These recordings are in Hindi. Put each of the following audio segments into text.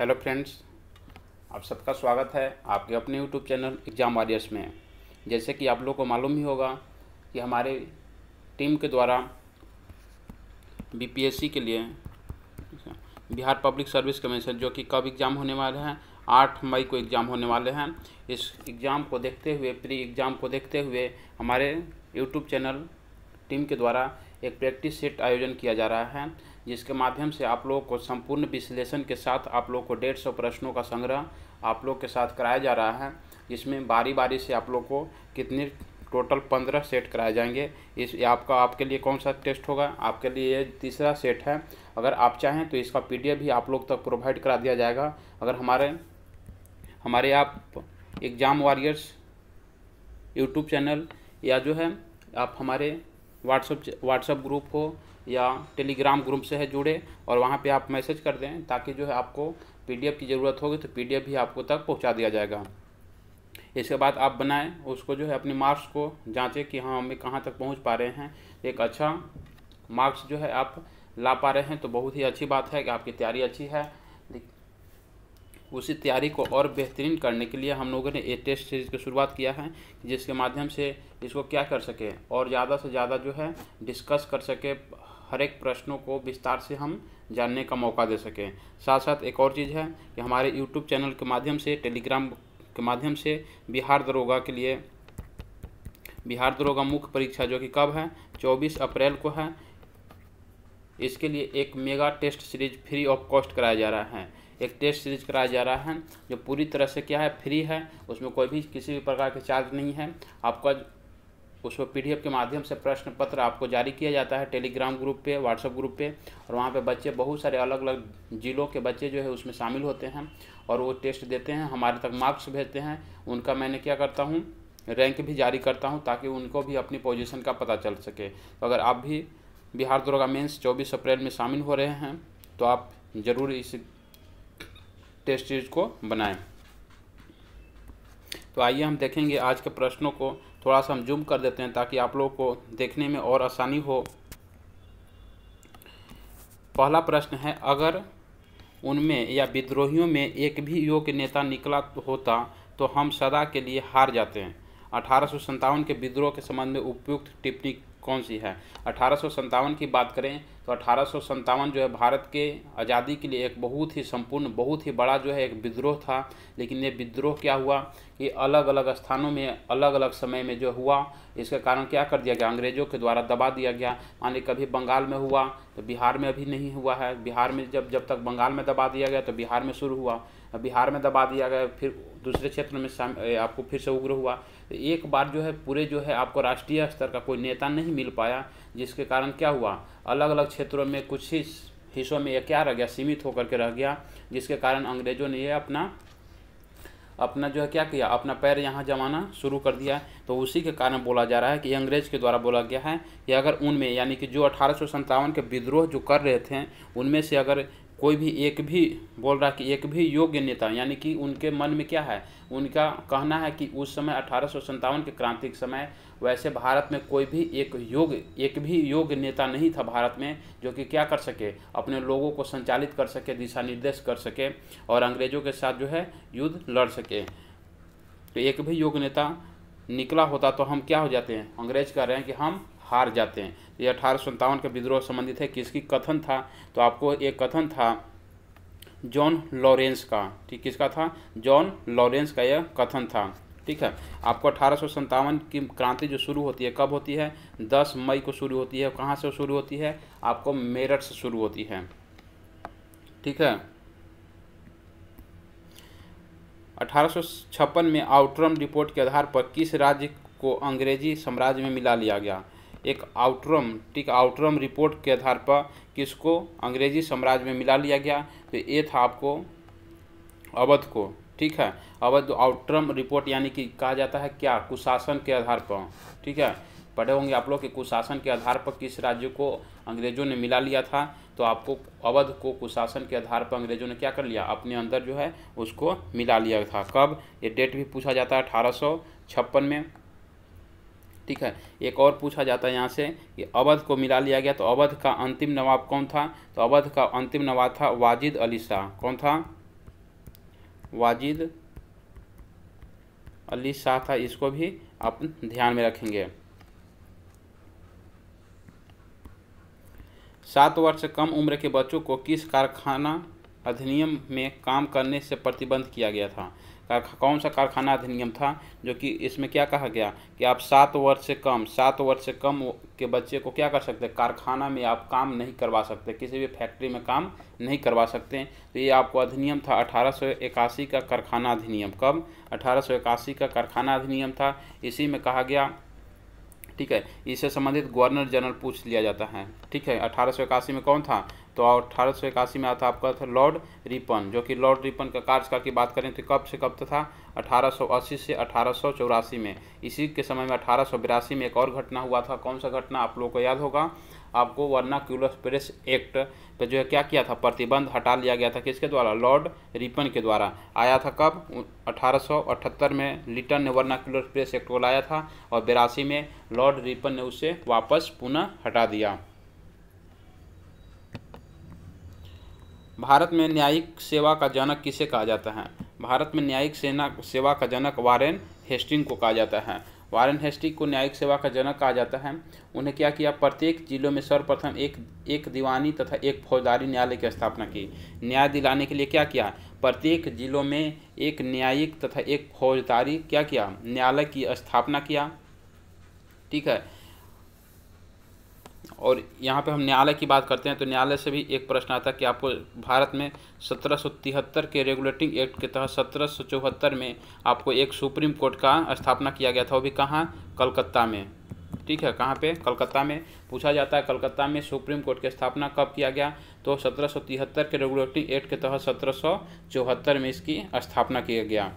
हेलो फ्रेंड्स आप सबका स्वागत है आपके अपने यूट्यूब चैनल एग्जाम वॉरियर्स में जैसे कि आप लोगों को मालूम ही होगा कि हमारे टीम के द्वारा बीपीएससी के लिए बिहार पब्लिक सर्विस कमीशन जो कि कब एग्ज़ाम होने वाले हैं आठ मई को एग्ज़ाम होने वाले हैं इस एग्ज़ाम को देखते हुए प्री एग्ज़ाम को देखते हुए हमारे यूट्यूब चैनल टीम के द्वारा एक प्रैक्टिस सेट आयोजन किया जा रहा है जिसके माध्यम से आप लोगों को संपूर्ण विश्लेषण के साथ आप लोगों को डेढ़ सौ प्रश्नों का संग्रह आप लोग के साथ कराया जा रहा है इसमें बारी बारी से आप लोग को कितने टोटल पंद्रह सेट कराए जाएंगे इस आपका आपके लिए कौन सा टेस्ट होगा आपके लिए ये तीसरा सेट है अगर आप चाहें तो इसका पी भी आप लोग तक प्रोवाइड करा दिया जाएगा अगर हमारे हमारे आप एग्ज़ाम वॉरियर्स यूट्यूब चैनल या जो है आप हमारे व्हाट्सअप व्हाट्सअप ग्रुप हो या टेलीग्राम ग्रुप से है जुड़े और वहाँ पे आप मैसेज कर दें ताकि जो है आपको पीडीएफ की ज़रूरत होगी तो पीडीएफ भी आपको तक पहुँचा दिया जाएगा इसके बाद आप बनाएं उसको जो है अपने मार्क्स को जांचें कि हाँ हमें कहाँ तक पहुँच पा रहे हैं एक अच्छा मार्क्स जो है आप ला पा रहे हैं तो बहुत ही अच्छी बात है कि आपकी तैयारी अच्छी है उसी तैयारी को और बेहतरीन करने के लिए हम लोगों ने ए टेस्ट सीरीज़ की शुरुआत किया है जिसके माध्यम से इसको क्या कर सके और ज़्यादा से ज़्यादा जो है डिस्कस कर सके हर एक प्रश्नों को विस्तार से हम जानने का मौका दे सकें साथ साथ एक और चीज़ है कि हमारे यूट्यूब चैनल के माध्यम से टेलीग्राम के माध्यम से बिहार दरोगा के लिए बिहार दरोगा मुख्य परीक्षा जो कि कब है 24 अप्रैल को है इसके लिए एक mega test series free of cost कराया जा रहा है एक टेस्ट सीरीज कराया जा रहा है जो पूरी तरह से क्या है फ्री है उसमें कोई भी किसी भी प्रकार के चार्ज नहीं है आपका उसको पी के माध्यम से प्रश्न पत्र आपको जारी किया जाता है टेलीग्राम ग्रुप पे व्हाट्सअप ग्रुप पे और वहाँ पे बच्चे बहुत सारे अलग अलग ज़िलों के बच्चे जो है उसमें शामिल होते हैं और वो टेस्ट देते हैं हमारे तक मार्क्स भेजते हैं उनका मैंने क्या करता हूँ रैंक भी जारी करता हूँ ताकि उनको भी अपनी पोजिशन का पता चल सके तो अगर आप भी बिहार दुर्गा मेन्स चौबीस अप्रैल में शामिल हो रहे हैं तो आप ज़रूर इस टेस्ट सीरीज को बनाएँ तो आइए हम देखेंगे आज के प्रश्नों को थोड़ा सा हम जूम कर देते हैं ताकि आप लोगों को देखने में और आसानी हो पहला प्रश्न है अगर उनमें या विद्रोहियों में एक भी योग्य नेता निकला होता तो हम सदा के लिए हार जाते हैं अठारह के विद्रोह के संबंध में उपयुक्त टिप्पणी कौन सी है अठारह की बात करें तो अठारह जो है भारत के आज़ादी के लिए एक बहुत ही संपूर्ण बहुत ही बड़ा जो है एक विद्रोह था लेकिन ये विद्रोह क्या हुआ कि अलग अलग स्थानों में अलग अलग समय में जो हुआ इसके कारण क्या कर दिया गया अंग्रेज़ों के द्वारा दबा दिया गया मान ली कभी बंगाल में हुआ तो बिहार में अभी नहीं हुआ है बिहार में जब जब तक बंगाल में दबा दिया गया तो बिहार में शुरू हुआ बिहार में दबा दिया गया फिर दूसरे क्षेत्र में आपको फिर से उग्र हुआ एक बार जो है पूरे जो है आपको राष्ट्रीय स्तर का कोई नेता नहीं मिल पाया जिसके कारण क्या हुआ अलग अलग क्षेत्रों में कुछ ही हिस्सों में यह क्या रह गया सीमित होकर के रह गया जिसके कारण अंग्रेजों ने यह अपना अपना जो है क्या किया अपना पैर यहाँ जमाना शुरू कर दिया तो उसी के कारण बोला जा रहा है कि अंग्रेज के द्वारा बोला गया है कि अगर उनमें यानी कि जो अठारह के विद्रोह जो कर रहे थे उनमें से अगर कोई भी एक भी बोल रहा कि एक भी योग्य नेता यानी कि उनके मन में क्या है उनका कहना है कि उस समय अठारह के क्रांतिक के समय वैसे भारत में कोई भी एक योग एक भी योग्य नेता नहीं था भारत में जो कि क्या कर सके अपने लोगों को संचालित कर सके दिशा निर्देश कर सके और अंग्रेजों के साथ जो है युद्ध लड़ सके तो एक भी योग्य नेता निकला होता तो हम क्या हो जाते हैं अंग्रेज कह रहे हैं कि हम हार जाते हैं ये अठारह सौ के विद्रोह संबंधित है किसकी कथन था तो आपको एक कथन था जॉन लॉरेंस का ठीक किसका था जॉन लॉरेंस का यह कथन था ठीक है आपको अठारह की क्रांति जो शुरू होती है कब होती है 10 मई को शुरू होती है कहाँ से शुरू होती है आपको मेरठ से शुरू होती है ठीक है अठारह में आउटरम रिपोर्ट के आधार पर किस राज्य को अंग्रेजी साम्राज्य में मिला लिया गया एक आउटरम ठीक आउटरम रिपोर्ट के आधार पर किसको अंग्रेजी साम्राज्य में मिला लिया गया तो ये था आपको अवध को ठीक है अवध आउटरम रिपोर्ट यानी कि कहा जाता है क्या कुशासन के आधार पर ठीक है पढ़े होंगे आप लोग के कुशासन के आधार पर किस राज्य को अंग्रेजों ने मिला लिया था तो आपको अवध को कुशासन के आधार पर अंग्रेजों ने क्या कर लिया अपने अंदर जो है उसको मिला लिया था कब ये डेट भी पूछा जाता है अठारह में ठीक है एक और पूछा जाता है यहाँ से कि अवध को मिला लिया गया तो अवध का अंतिम नवाब कौन था तो अवध का अंतिम नवाब था वाजिद अली शाह कौन था वाजिद अली शाह था इसको भी आप ध्यान में रखेंगे सात वर्ष से कम उम्र के बच्चों को किस कारखाना अधिनियम में काम करने से प्रतिबंध किया गया था कौन सा कारखाना अधिनियम था जो कि इसमें क्या कहा गया कि आप सात वर्ष से कम सात वर्ष से कम के बच्चे को क्या कर सकते हैं कारखाना में आप काम नहीं करवा सकते किसी भी फैक्ट्री में काम नहीं करवा सकते तो ये आपको अधिनियम था अठारह का कारखाना अधिनियम कब अठारह का कारखाना अधिनियम था इसी में कहा गया ठीक है इससे संबंधित गवर्नर जनरल पूछ लिया जाता है ठीक है अठारह में कौन था तो अठारह सौ इक्यासी में आता आपका था लॉर्ड रिपन जो कि लॉर्ड रिपन का कार्यकाल की बात करें तो कब से कब था 1880 से अठारह में इसी के समय में अठारह में एक और घटना हुआ था कौन सा घटना आप लोगों को याद होगा आपको वर्ना क्यूलस प्रेस एक्ट पे जो है क्या किया था प्रतिबंध हटा लिया गया था किसके द्वारा लॉर्ड रिपन के द्वारा आया था कब 1878 में लिटन ने क्यूलस प्रेस एक्ट को लाया था और बिरासी में लॉर्ड रिपन ने उसे वापस पुनः हटा दिया भारत में न्यायिक सेवा का जनक किसे कहा जाता है भारत में न्यायिक सेना सेवा का जनक वारेन हेस्टिंग को कहा जाता है वारेन हेस्टिंग को न्यायिक सेवा का जनक कहा जाता है उन्हें क्या किया प्रत्येक जिलों में सर्वप्रथम एक एक दीवानी तथा एक फौजदारी न्यायालय की स्थापना की न्याय दिलाने के लिए क्या किया प्रत्येक जिलों में एक न्यायिक तथा एक फौजदारी क्या किया न्यायालय की स्थापना किया ठीक है और यहाँ पे हम न्यायालय की बात करते हैं तो न्यायालय से भी एक प्रश्न आता है कि आपको भारत में सत्रह के रेगुलेटिंग एक्ट के तहत सत्रह में आपको एक सुप्रीम कोर्ट का स्थापना किया गया था वो भी कहाँ कलकत्ता में ठीक है कहाँ पे कलकत्ता में पूछा जाता है कलकत्ता में सुप्रीम कोर्ट की स्थापना कब किया गया तो सत्रह के रेगुलेटिंग एक्ट के तहत सत्रह में इसकी स्थापना किया गया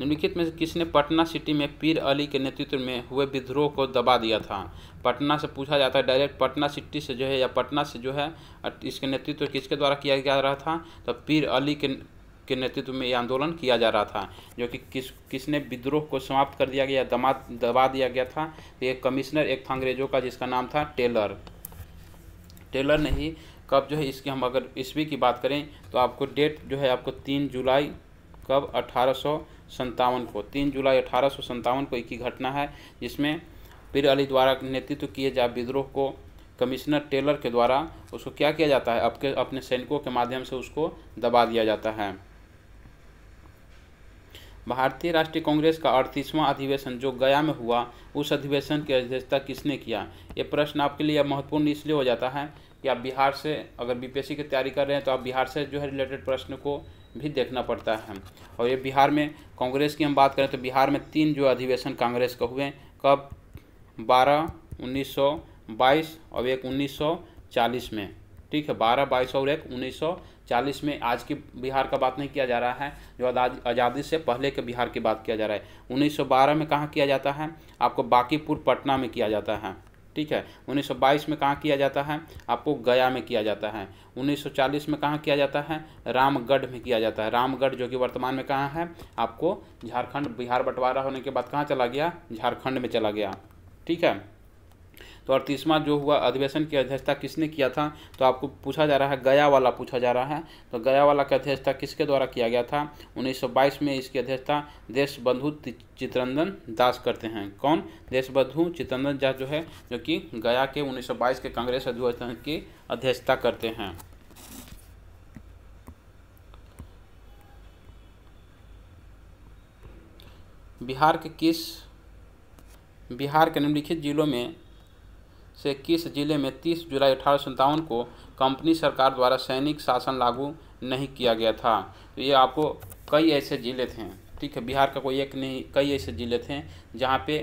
निम्नलिखित में से किसने पटना सिटी में पीर अली के नेतृत्व में हुए विद्रोह को दबा दिया था पटना से पूछा जाता है डायरेक्ट पटना सिटी से जो है या पटना से जो है इसके नेतृत्व किसके द्वारा किया जा रहा था तो पीर अली के के नेतृत्व में यह आंदोलन किया जा रहा था जो कि किस किसने विद्रोह को समाप्त कर दिया गया दमा दबा दिया गया था तो एक कमिश्नर एक था अंग्रेजों का जिसका नाम था टेलर टेलर ने ही कब जो है इसकी हम अगर ईस्वी की बात करें तो आपको डेट जो है आपको तीन जुलाई कब अठारह संतावन को तीन जुलाई अठारह को एक ही घटना है जिसमें पीर अली द्वारा नेतृत्व किए जा विद्रोह को कमिश्नर टेलर के द्वारा उसको क्या किया जाता है अपके अपने सैनिकों के माध्यम से उसको दबा दिया जाता है भारतीय राष्ट्रीय कांग्रेस का अड़तीसवां अधिवेशन जो गया में हुआ उस अधिवेशन की अध्यक्षता किसने किया ये प्रश्न आपके लिए महत्वपूर्ण इसलिए हो जाता है कि आप बिहार से अगर बीपीएससी की तैयारी कर रहे हैं तो आप बिहार से जो है रिलेटेड प्रश्न को भी देखना पड़ता है और ये बिहार में कांग्रेस की हम बात करें तो बिहार में तीन जो अधिवेशन कांग्रेस का हुए कब बारह उन्नीस सौ बाईस और एक उन्नीस सौ चालीस में ठीक है बारह बाईस और एक उन्नीस सौ चालीस में आज की बिहार का बात नहीं किया जा रहा है जो आज़ादी से पहले के बिहार की बात किया जा रहा है उन्नीस सौ बारह में कहाँ किया जाता है आपको बाकीपुर पटना में किया जाता है ठीक है 1922 में कहाँ किया जाता है आपको गया में किया जाता है 1940 में कहाँ किया जाता है रामगढ़ में किया जाता है रामगढ़ जो कि वर्तमान में कहाँ है आपको झारखंड बिहार बंटवारा होने के बाद कहाँ चला गया झारखंड में चला गया ठीक है तो अड़तीसवां जो हुआ अधिवेशन की अध्यक्षता किसने किया था तो आपको पूछा जा रहा है गया वाला पूछा जा रहा है तो गया वाला की अध्यक्षता किसके द्वारा किया गया था 1922 में इसकी अध्यक्षता देश बंधु चित्रंदन दास करते हैं कौन देश चित्रंदन दास जो है जो कि गया के उन्नीस के कांग्रेस अधिवेशन की अध्यक्षता करते हैं बिहार के किस बिहार के निम्नलिखित जिलों में से किस जिले में 30 जुलाई अठारह को कंपनी सरकार द्वारा सैनिक शासन लागू नहीं किया गया था तो ये आपको कई ऐसे ज़िले थे ठीक है बिहार का कोई एक नहीं कई ऐसे ज़िले थे जहाँ पे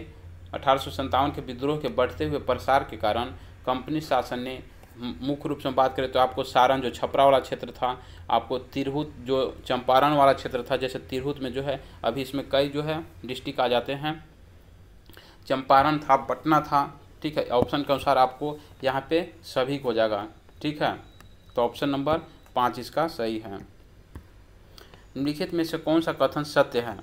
अठारह के विद्रोह के बढ़ते हुए प्रसार के कारण कंपनी शासन ने मुख्य रूप से बात करें तो आपको सारण जो छपरा वाला क्षेत्र था आपको तिरहुत जो चंपारण वाला क्षेत्र था जैसे तिरहुत में जो है अभी इसमें कई जो है डिस्ट्रिक्ट आ जाते हैं चंपारण था पटना था ठीक है ऑप्शन के अनुसार आपको यहाँ पे सभी को जाएगा ठीक है तो ऑप्शन नंबर पाँच इसका सही है निम्नलिखित में से कौन सा कथन सत्य है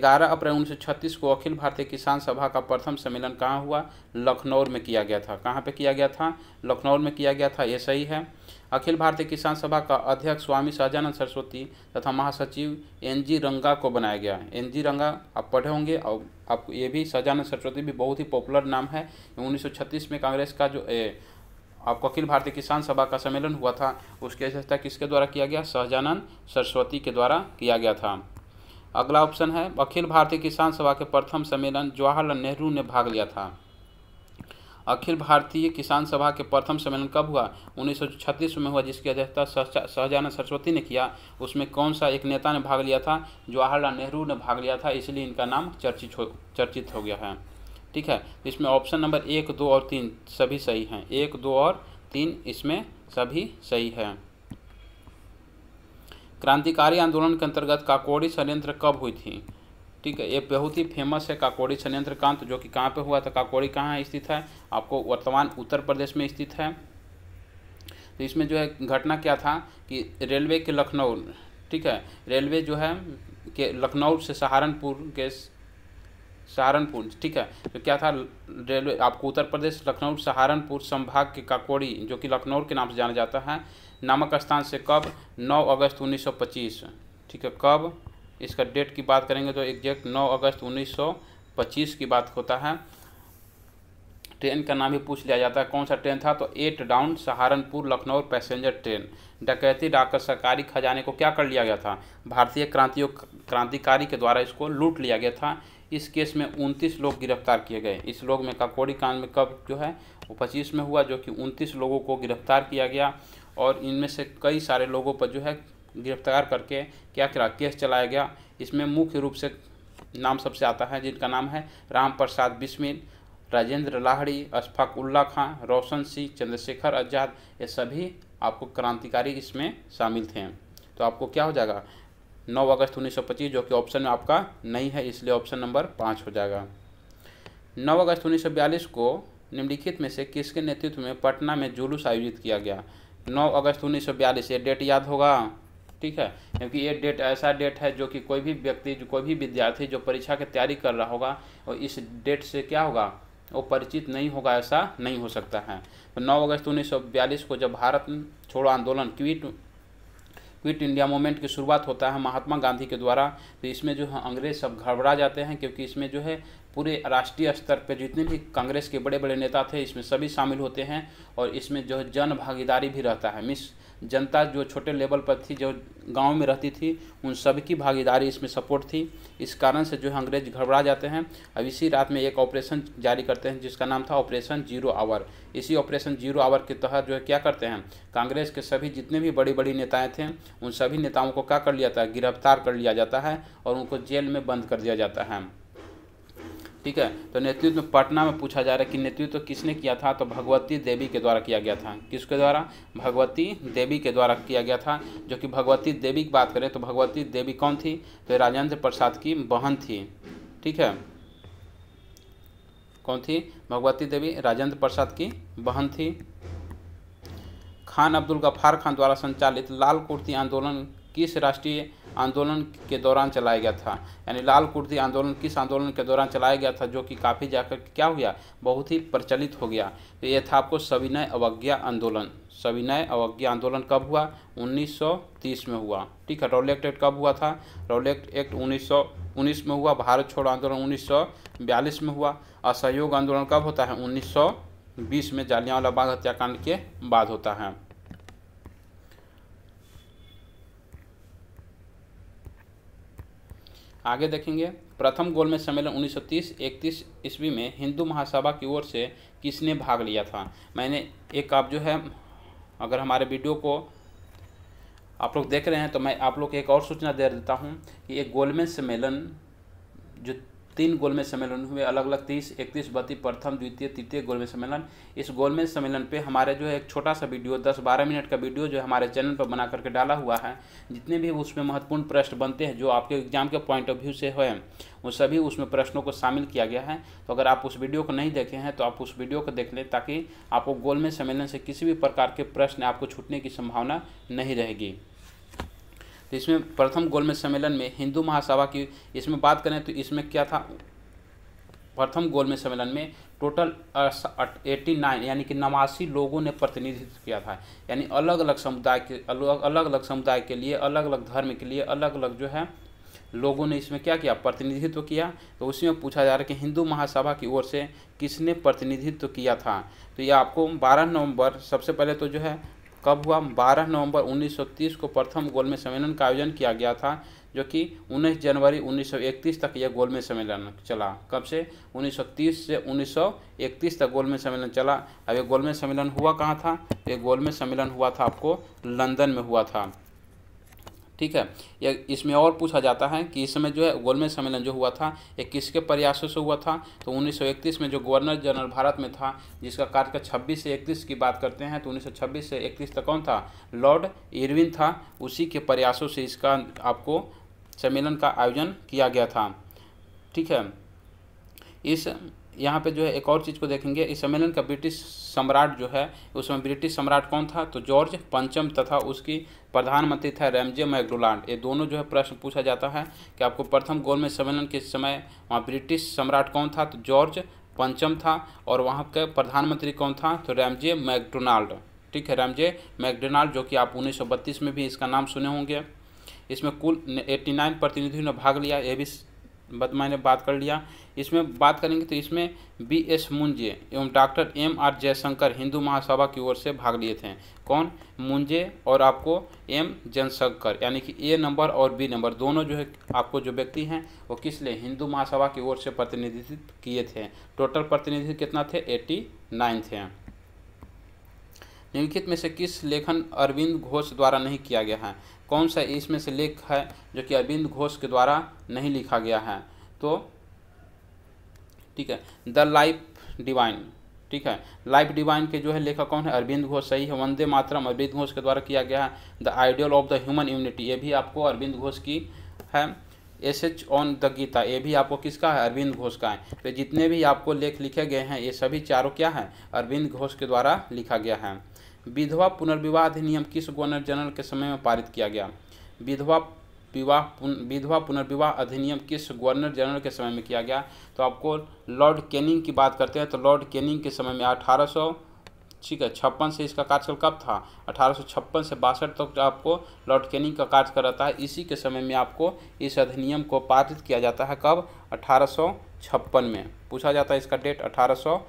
ग्यारह अप्रैल उन्नीस सौ छत्तीस को अखिल भारतीय किसान सभा का प्रथम सम्मेलन कहाँ हुआ लखनऊ में किया गया था कहाँ पे किया गया था लखनऊ में किया गया था ये सही है अखिल भारतीय किसान सभा का अध्यक्ष स्वामी सहजानंद सरस्वती तथा महासचिव एन जी रंगा को बनाया गया है एन जी रंगा आप पढ़े होंगे और आप ये भी सहजानंद सरस्वती भी बहुत ही पॉपुलर नाम है 1936 में कांग्रेस का जो आपको अखिल भारतीय किसान सभा का सम्मेलन हुआ था उसकी अध्यक्षता किसके द्वारा किया गया सहजानंद सरस्वती के द्वारा किया गया था अगला ऑप्शन है अखिल भारतीय किसान सभा के प्रथम सम्मेलन जवाहरलाल नेहरू ने भाग लिया था अखिल भारतीय किसान सभा के प्रथम सम्मेलन कब हुआ उन्नीस में हुआ जिसकी अध्यक्षता सहजानंद सरस्वती ने किया उसमें कौन सा एक नेता ने भाग लिया था जवाहरलाल नेहरू ने भाग लिया था इसलिए इनका नाम चर्चित हो चर्चित हो गया है ठीक है इसमें ऑप्शन नंबर एक दो और तीन सभी सही हैं एक दो और तीन इसमें सभी सही है क्रांतिकारी आंदोलन के अंतर्गत काकोड़ी षडयंत्र कब हुई थी ठीक है ये बहुत ही फेमस है काकोड़ी संयंत्र कांत जो कि कहाँ पे हुआ था काकोड़ी कहाँ स्थित है आपको वर्तमान उत्तर प्रदेश में स्थित है तो इसमें जो है घटना क्या था कि रेलवे के लखनऊ ठीक है रेलवे जो है के लखनऊ से सहारनपुर के सहारनपुर ठीक है तो क्या था रेलवे आपको उत्तर प्रदेश लखनऊ सहारनपुर संभाग के काकोड़ी जो कि लखनऊ के नाम से जाना जाता है नामक स्थान से कब नौ अगस्त उन्नीस ठीक है कब इसका डेट की बात करेंगे तो एग्जैक्ट 9 अगस्त 1925 की बात होता है ट्रेन का नाम भी पूछ लिया जाता है कौन सा ट्रेन था तो eight down Saharanpur Lucknow passenger train डकैती डाकर सरकारी खजाने को क्या कर लिया गया था भारतीय क्रांतियों क्रांतिकारी के द्वारा इसको लूट लिया गया था इस केस में उनतीस लोग गिरफ्तार किए गए इस लोग में काकोड़ी कांड में कब जो है वो पच्चीस में हुआ जो कि उनतीस लोगों को गिरफ्तार किया गया और इनमें से कई सारे लोगों पर जो है गिरफ्तार करके क्या क्या केस चलाया गया इसमें मुख्य रूप से नाम सबसे आता है जिनका नाम है राम प्रसाद बिस्मिल राजेंद्र लाहड़ी अशफाक उल्ला खां रोशन सिंह चंद्रशेखर आज़ाद ये सभी आपको क्रांतिकारी इसमें शामिल थे तो आपको क्या हो जाएगा 9 अगस्त 1925 जो कि ऑप्शन में आपका नहीं है इसलिए ऑप्शन नंबर पाँच हो जाएगा 9 अगस्त 1942 को निम्नलिखित में से किसके नेतृत्व में पटना में जुलूस आयोजित किया गया 9 अगस्त 1942 ये डेट याद होगा ठीक है क्योंकि ये डेट ऐसा डेट है जो कि कोई भी व्यक्ति जो कोई भी विद्यार्थी जो परीक्षा की तैयारी कर रहा होगा और इस डेट से क्या होगा वो परिचित नहीं होगा ऐसा नहीं हो सकता है तो 9 अगस्त 1942 को जब भारत छोड़ो आंदोलन क्विट क्विट इंडिया मूवमेंट की शुरुआत होता है महात्मा गांधी के द्वारा तो इसमें जो है अंग्रेज सब घबरा जाते हैं क्योंकि इसमें जो है पूरे राष्ट्रीय स्तर पर जितने भी कांग्रेस के बड़े बड़े नेता थे इसमें सभी शामिल होते हैं और इसमें जो है जन भागीदारी भी रहता है मिस जनता जो छोटे लेवल पर थी जो गांव में रहती थी उन सबकी की भागीदारी इसमें सपोर्ट थी इस कारण से जो है अंग्रेज घबरा जाते हैं अब इसी रात में एक ऑपरेशन जारी करते हैं जिसका नाम था ऑपरेशन जीरो आवर इसी ऑपरेशन जीरो आवर के तहत जो है क्या करते हैं कांग्रेस के सभी जितने भी बड़ी बड़ी नेताएँ थे उन सभी नेताओं को क्या कर लिया जाता है गिरफ्तार कर लिया जाता है और उनको जेल में बंद कर दिया जाता है ठीक है तो नेतृत्व पटना में पूछा जा रहा है कि नेतृत्व तो किसने किया था तो भगवती देवी के द्वारा किया गया था किसके द्वारा भगवती देवी के द्वारा किया गया था जो कि भगवती देवी की बात करें तो भगवती देवी कौन थी तो राजेंद्र प्रसाद की बहन थी ठीक है कौन थी भगवती देवी राजेंद्र प्रसाद की बहन थी खान अब्दुल गफार खान द्वारा संचालित लाल कुर्ती आंदोलन किस राष्ट्रीय आंदोलन के दौरान चलाया गया था यानी लाल कुर्दी आंदोलन किस आंदोलन के दौरान चलाया गया था जो कि काफ़ी जाकर क्या हुआ बहुत ही प्रचलित हो गया तो यह था आपको सविनय अवज्ञा आंदोलन सविनय अवज्ञा आंदोलन कब हुआ 1930 में हुआ ठीक है रोलेक्ट एक्ट कब हुआ था रोलेक्ट एक्ट उन्नीस में हुआ भारत छोड़ो आंदोलन उन्नीस में हुआ असहयोग आंदोलन कब होता है बीस में जालियांवाला बाग हत्याकांड के बाद होता है आगे देखेंगे प्रथम गोलमेज सम्मेलन 1930 31 ईस्वी में हिंदू महासभा की ओर से किसने भाग लिया था मैंने एक आप जो है अगर हमारे वीडियो को आप लोग देख रहे हैं तो मैं आप लोग को एक और सूचना दे देता हूँ कि एक गोलमेज सम्मेलन जो तीन गोलमेज सम्मेलन हुए अलग अलग तीस इकतीस बत्तीस प्रथम द्वितीय तृतीय गोलमेज सम्मेलन इस गोलमेज सम्मेलन पे हमारे जो है एक छोटा सा वीडियो दस बारह मिनट का वीडियो जो हमारे चैनल पर बना करके डाला हुआ है जितने भी उसमें महत्वपूर्ण प्रश्न बनते हैं जो आपके एग्जाम के पॉइंट ऑफ व्यू से हुए वो सभी उसमें प्रश्नों को शामिल किया गया है तो अगर आप उस वीडियो को नहीं देखे हैं तो आप उस वीडियो को देख लें ताकि आपको गोलमेज सम्मेलन से किसी भी प्रकार के प्रश्न आपको छूटने की संभावना नहीं रहेगी तो इसमें प्रथम गोलमेज सम्मेलन में हिंदू महासभा की इसमें बात करें तो इसमें क्या था प्रथम गोलमेज सम्मेलन में टोटल एट्टी नाइन यानी कि नवासी लोगों ने प्रतिनिधित्व किया था यानी अलग अलग समुदाय के अलग अलग समुदाय के लिए अलग अलग धर्म के लिए अलग अलग जो है लोगों ने इसमें क्या किया प्रतिनिधित्व किया तो उसी में पूछा जा रहा है कि हिंदू महासभा की ओर से किसने प्रतिनिधित्व किया था तो ये आपको 12 नवंबर सबसे पहले तो जो है कब हुआ 12 नवंबर 1930 को प्रथम गोलमेज सम्मेलन का आयोजन किया गया था जो कि 19 जनवरी 1931 तक यह गोलमेज सम्मेलन चला कब से 1930 से 1931 तक गोलमेज सम्मेलन चला अब ये गोलमेज सम्मेलन हुआ कहाँ था ये गोलमेज सम्मेलन हुआ था आपको लंदन में हुआ था ठीक है या इसमें और पूछा जाता है कि इस समय जो है गोलमेज सम्मेलन जो हुआ था ये किसके प्रयासों से हुआ था तो उन्नीस में जो गवर्नर जनरल भारत में था जिसका कार्यकाल छब्बीस से इकतीस की बात करते हैं तो उन्नीस से इकतीस तक कौन था लॉर्ड इरविन था उसी के प्रयासों से इसका आपको सम्मेलन का आयोजन किया गया था ठीक है इस यहाँ पे जो है एक और चीज़ को देखेंगे इस सम्मेलन का ब्रिटिश सम्राट जो है उसमें ब्रिटिश सम्राट कौन था तो जॉर्ज पंचम तथा उसकी प्रधानमंत्री था रैमजे मैगडोलांड ये दोनों जो है प्रश्न पूछा जाता है कि आपको प्रथम में सम्मेलन के समय वहाँ ब्रिटिश सम्राट कौन था तो जॉर्ज पंचम था और वहाँ का प्रधानमंत्री कौन था तो रैमजे मैकडोनाल्ड ठीक है रैमजे मैकडोनाल्ड जो कि आप उन्नीस में भी इसका नाम सुने होंगे इसमें कुल 89 प्रतिनिधियों ने भाग लिया ये भी बद मैंने बात कर लिया इसमें बात करेंगे तो इसमें बी एस मुंजे एवं doctor M R Jaishankar Hindu Mahasabha की ओर से भाग लिए थे कौन मुंजे और आपको एम जयशंकर यानी कि ए नंबर और बी नंबर दोनों जो है आपको जो व्यक्ति हैं वो किस लिए हिंदू महासभा की ओर से प्रतिनिधित्व किए थे टोटल प्रतिनिधि कितना थे एट्टी नाइन थे निम्नलिखित में से किस लेखन अरविंद घोष द्वारा नहीं किया गया है कौन सा इसमें से लेख है जो कि अरविंद घोष के द्वारा नहीं लिखा गया है तो ठीक है द लाइफ डिवाइन ठीक है लाइफ डिवाइन के जो है लेखक कौन है अरविंद घोष सही है वंदे मातरम अरविंद घोष के द्वारा किया गया है the ideal of the human unity ये भी आपको अरविंद घोष की है essays on the Gita ये भी आपको किसका है अरविंद घोष का है तो जितने भी आपको लेख लिखे गए हैं ये सभी चारों क्या हैं अरविंद घोष के द्वारा लिखा गया है विधवा पुनर्विवाह अधिनियम किस गवर्नर जनरल के समय में पारित किया गया विधवा विवाह विधवा पुनर्विवाह अधिनियम किस गवर्नर जनरल के समय में किया गया तो आपको लॉर्ड कैनिंग की बात करते हैं तो लॉर्ड कैनिंग के समय में अठारह ठीक है छप्पन से इसका कार्यकाल कब था अठारह से बासठ तक तो आपको लॉर्ड कैनिंग का कार्यकाल रहता है इसी के समय में आपको इस अधिनियम को पारित किया जाता है कब अठारह में पूछा जाता है इसका डेट अठारह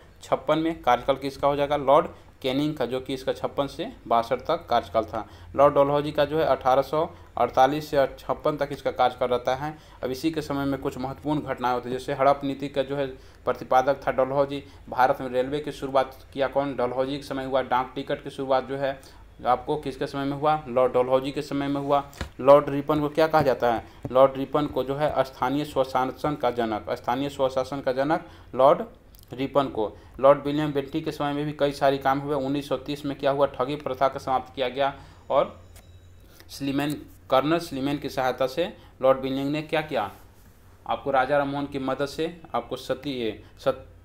में कार्यकाल किसका हो जाएगा लॉर्ड कैनिंग का जो कि इसका छप्पन से बासठ तक कार्यकाल था लॉर्ड डोलहौजी का जो है अठारह से छप्पन तक इसका कार्यकाल रहता है अब इसी के समय में कुछ महत्वपूर्ण घटनाएं होती है जैसे हड़प नीति का जो है प्रतिपादक था डलहौजी भारत में रेलवे की शुरुआत किया कौन डलहौजी के समय हुआ डाक टिकट की शुरुआत जो है आपको किसके समय में हुआ लॉर्ड डलहौजी के समय में हुआ लॉर्ड रिपन को क्या कहा जाता है लॉर्ड रिपन को जो है स्थानीय स्वशासन का जनक स्थानीय स्वशासन का जनक लॉर्ड रिपन को लॉर्ड विलियम बेंटी के समय में भी कई सारे काम हुए 1930 में क्या हुआ ठगी प्रथा का समाप्त किया गया और स्लीमैन कर्नल स्लीमैन की सहायता से लॉर्ड विलियम ने क्या किया आपको राजा राममोहन की मदद से आपको सती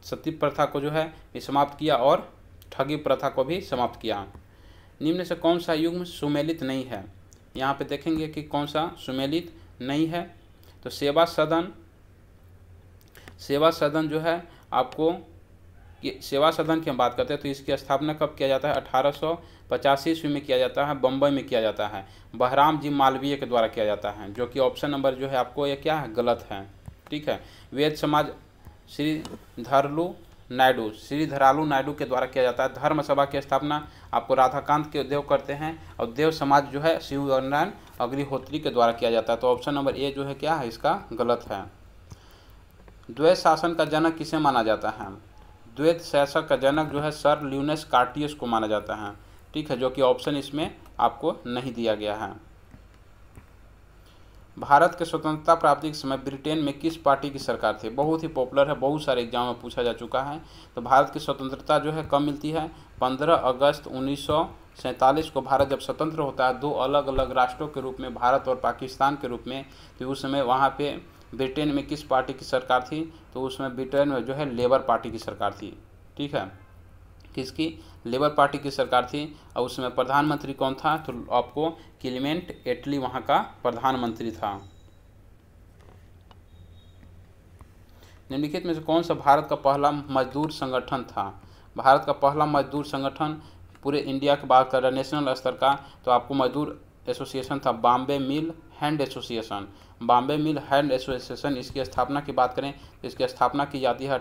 सती प्रथा को जो है समाप्त किया और ठगी प्रथा को भी समाप्त किया निम्न से कौन सा में सुमेलित नहीं है यहाँ पे देखेंगे कि कौन सा सुमेलित नहीं है तो सेवा सदन सेवा सदन जो है आपको सेवा सदन की हम बात करते हैं तो इसकी स्थापना कब किया जाता है अठारह सौ पचासी ईस्वी में किया जाता है बम्बई में किया जाता है बहराम जी मालवीय के द्वारा किया जाता है जो कि ऑप्शन नंबर जो है आपको ये क्या है गलत है ठीक है वेद समाज श्री धरलू नायडू श्री धरालू नायडू के द्वारा किया जाता है धर्म सभा की स्थापना आपको राधाकांत के देव करते हैं और देव समाज जो है शिव नारायण अग्निहोत्री के द्वारा किया जाता है तो ऑप्शन नंबर ए जो है क्या है इसका गलत है द्वैत शासन का जनक किसे माना जाता है द्वैत शासक का जनक जो है सर ल्यूनेस कार्टियस को माना जाता है ठीक है जो कि ऑप्शन इसमें आपको नहीं दिया गया है भारत के स्वतंत्रता प्राप्ति के समय ब्रिटेन में किस पार्टी की सरकार थी बहुत ही पॉपुलर है बहुत सारे एग्जाम में पूछा जा चुका है तो भारत की स्वतंत्रता जो है कब मिलती है 15 अगस्त उन्नीस को भारत जब स्वतंत्र होता है दो अलग अलग राष्ट्रों के रूप में भारत और पाकिस्तान के रूप में तो उस समय वहाँ पे ब्रिटेन में किस पार्टी की सरकार थी तो उसमें ब्रिटेन में जो है लेबर पार्टी की सरकार थी ठीक है किसकी लेबर पार्टी की सरकार थी और उसमें प्रधानमंत्री कौन था तो आपको क्लिमेंट एटली वहाँ का प्रधानमंत्री था निम्नलिखित में से कौन सा भारत का पहला मजदूर संगठन था भारत का पहला मजदूर संगठन पूरे इंडिया की बात कर रहे है नेशनल स्तर का तो आपको मजदूर एसोसिएशन था Bombay mill hand association Bombay mill hand association इसकी स्थापना की बात करें तो इसकी स्थापना की जाती है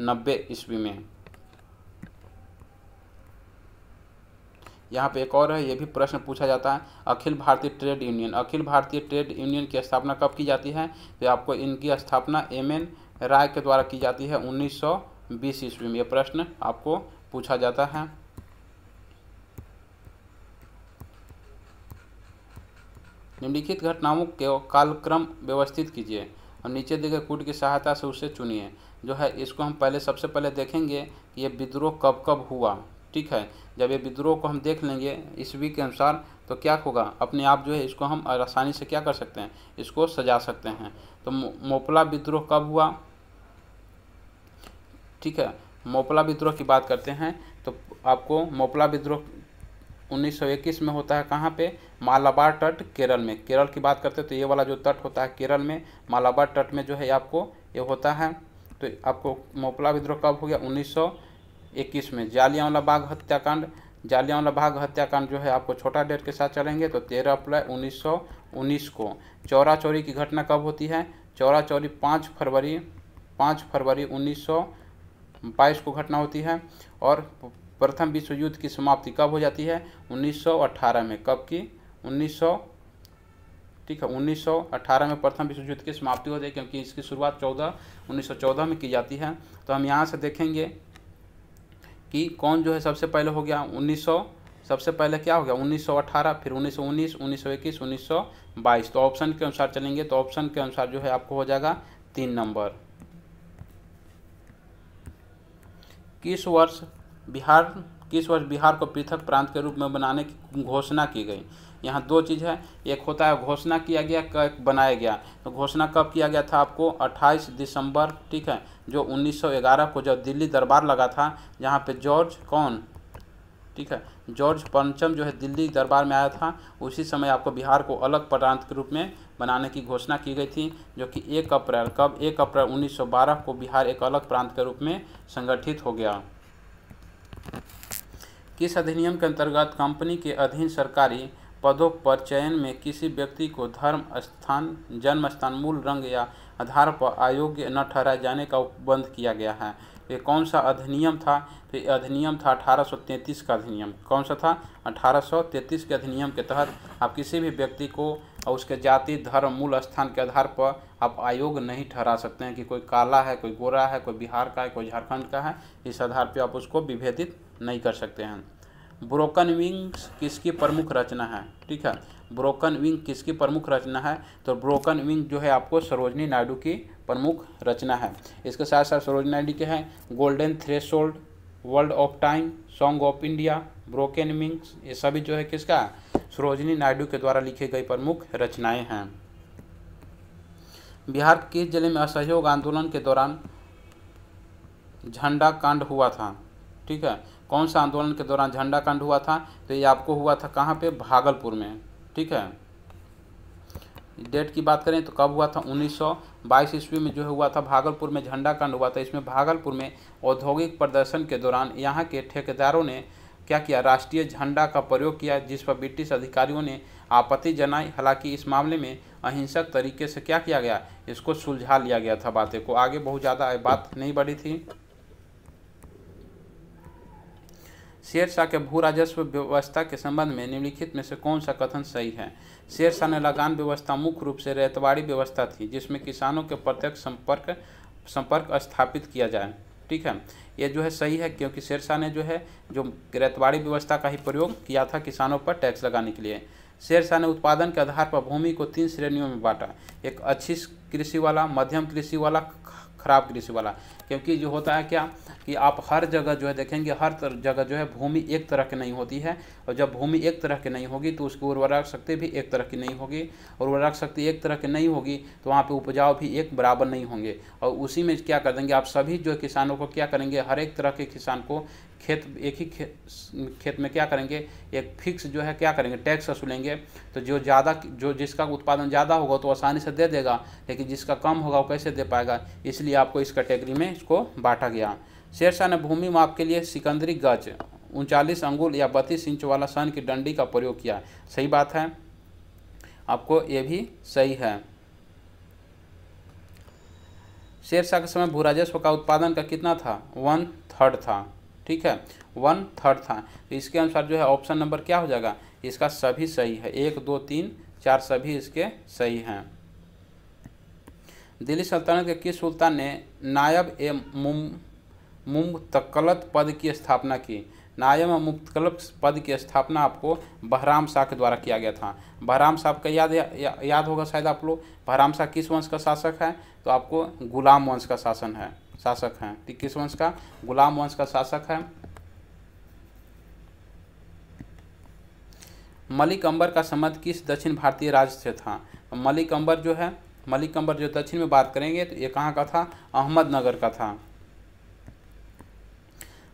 नब्बे ईस्वी में यहाँ पे एक और है ये भी प्रश्न पूछा जाता है अखिल भारतीय ट्रेड यूनियन अखिल भारतीय ट्रेड यूनियन की स्थापना कब की जाती है तो आपको इनकी स्थापना एम एन राय के द्वारा की जाती है 1920 सौ ईस्वी में ये प्रश्न आपको पूछा जाता है निम्नलिखित घटनाओं के कालक्रम व्यवस्थित कीजिए और नीचे दिए गए कूट की सहायता से उसे चुनिए जो है इसको हम पहले सबसे पहले देखेंगे कि ये विद्रोह कब कब हुआ ठीक है जब ये विद्रोह को हम देख लेंगे इस वी के अनुसार तो क्या होगा अपने आप जो है इसको हम आसानी से क्या कर सकते हैं इसको सजा सकते हैं तो मोपला विद्रोह कब हुआ ठीक है मोपला विद्रोह की बात करते हैं तो आपको मोपला विद्रोह 1921 में होता है कहाँ पे मालाबार तट केरल में केरल की बात करते हैं तो ये वाला जो तट होता है केरल में मालाबार तट में जो है आपको ये होता है तो आपको मोपला विद्रोह कब हो गया 1921 में जालियावाला बाग हत्याकांड जालियावाला बाग हत्याकांड जो है आपको छोटा डेट के साथ चलेंगे तो तेरह अप्रैल 1919 को चौरा चौरी की घटना कब होती है चौरा चौरी पाँच फरवरी पाँच फरवरी बाईस को घटना होती है और प्रथम विश्व युद्ध की समाप्ति कब हो जाती है 1918 में कब की 1900 ठीक है 1918 में प्रथम विश्व युद्ध की समाप्ति हो जाए क्योंकि इसकी शुरुआत 14 1914 में की जाती है तो हम यहाँ से देखेंगे कि कौन जो है सबसे पहले हो गया 1900 सबसे पहले क्या हो गया 1918 फिर 1919 1921 1922 तो ऑप्शन के अनुसार चलेंगे तो ऑप्शन के अनुसार जो है आपको हो जाएगा तीन नंबर किस वर्ष बिहार किस वर्ष बिहार को पृथक प्रांत के रूप में बनाने की घोषणा की गई यहाँ दो चीज़ है एक होता है घोषणा किया गया क बनाया गया तो घोषणा कब किया गया था आपको 28 दिसंबर ठीक है जो 1911 को जब दिल्ली दरबार लगा था जहाँ पे जॉर्ज कौन ठीक है जॉर्ज पंचम जो है दिल्ली दरबार में आया था उसी समय आपको बिहार को अलग प्रांत के रूप में बनाने की घोषणा की गई थी जो कि एक अप्रैल कब एक अप्रैल उन्नीस को बिहार एक अलग प्रांत के रूप में संगठित हो गया किस अधिनियम के अंतर्गत कंपनी के अधीन सरकारी पदों पर चयन में किसी व्यक्ति को धर्म स्थान जन्म स्थान मूल रंग या आधार पर अयोग्य न ठहराए जाने का उपबंध किया गया है ये कौन सा अधिनियम था फिर तो अधिनियम था 1833 का अधिनियम कौन सा था 1833 के अधिनियम के तहत आप किसी भी व्यक्ति को और उसके जाति धर्म मूल स्थान के आधार पर आप आयोग नहीं ठहरा सकते हैं कि कोई काला है कोई गोरा है कोई बिहार का है कोई झारखंड का है इस आधार पर आप उसको विभेदित नहीं कर सकते हैं ब्रोकन विंग्स किसकी प्रमुख रचना है ठीक है ब्रोकन विंग किसकी प्रमुख रचना है तो ब्रोकन विंग जो है आपको सरोजनी नायडू की प्रमुख रचना है इसके साथ साथ सरोजनी नायडू के हैं golden threshold world of time song of India broken wings ये सभी जो है किसका सरोजनी नायडू के द्वारा लिखी गई प्रमुख रचनाएं हैं बिहार के किस जिले में असहयोग आंदोलन के दौरान झंडा कांड हुआ था ठीक है कौन सा आंदोलन के दौरान झंडा कांड हुआ था तो ये आपको हुआ था कहाँ पे भागलपुर में ठीक है डेट की बात करें तो कब हुआ था 1922 ईस्वी में जो हुआ था भागलपुर में झंडा कांड हुआ था इसमें भागलपुर में औद्योगिक प्रदर्शन के दौरान यहाँ के ठेकेदारों ने क्या किया राष्ट्रीय झंडा का प्रयोग किया जिस पर ब्रिटिश अधिकारियों ने आपत्ति जनाई हालांकि इस मामले में अहिंसक तरीके से क्या किया गया इसको सुलझा लिया गया था बातें को आगे बहुत ज़्यादा बात नहीं बढ़ी थी शेरशाह के भू राजस्व व्यवस्था के संबंध में निम्नलिखित में से कौन सा कथन सही है शेरशाह ने लगान व्यवस्था मुख्य रूप से रेतवाड़ी व्यवस्था थी जिसमें किसानों के प्रत्यक्ष संपर्क संपर्क स्थापित किया जाए ठीक है ये जो है सही है क्योंकि शेरशाह ने जो है जो रेतवाड़ी व्यवस्था का ही प्रयोग किया था किसानों पर टैक्स लगाने के लिए शेरशाह ने उत्पादन के आधार पर भूमि को तीन श्रेणियों में बांटा एक अच्छी कृषि वाला मध्यम कृषि वाला खराब कृषि वाला क्योंकि जो होता है क्या कि आप हर जगह जो है देखेंगे हर जगह जो है भूमि एक तरह की नहीं होती है और जब भूमि एक तरह की नहीं होगी तो उसकी उर्वरक शक्ति भी एक तरह की नहीं होगी और उर्वरक शक्ति एक तरह की नहीं होगी तो वहाँ पर उपजाऊ भी एक बराबर नहीं होंगे और उसी में क्या कर देंगे आप सभी जो किसानों को क्या करेंगे हर एक तरह के किसान को खेत एक ही खेत खेत में क्या करेंगे एक फिक्स जो है क्या करेंगे टैक्स वसूलेंगे तो जो ज़्यादा जो जिसका उत्पादन ज़्यादा होगा तो आसानी से दे देगा लेकिन जिसका कम होगा वो कैसे दे पाएगा इसलिए आपको इस कैटेगरी में इसको बांटा गया शेरशाह ने भूमि माप के लिए सिकंदरी गज उनचालीस अंगुल या बत्तीस इंच वाला सन की डंडी का प्रयोग किया सही बात है आपको ये भी सही है शेरशाह के समय भूराजस्व का उत्पादन का कितना था वन थर्ड था ठीक है वन थर्ड था तो इसके अनुसार जो है ऑप्शन नंबर क्या हो जाएगा इसका सभी सही है एक दो तीन चार सभी इसके सही हैं दिल्ली सल्तनत के किस सुल्तान ने नायब ए मुम मुमतकलत पद की स्थापना की नायब मुफ्तकलप पद की स्थापना आपको बहराम शाह के द्वारा किया गया था बहराम शाह का याद या, याद होगा शायद आप लोग बहराम शाह किस वंश का शासक है तो आपको गुलाम वंश का शासन है शासक हैं तो किस वंश का गुलाम वंश का शासक है मलिक अंबर का संबंध किस दक्षिण भारतीय राज्य से था मलिक अंबर जो है मलिक अंबर जो दक्षिण में बात करेंगे तो ये कहाँ का था अहमदनगर का था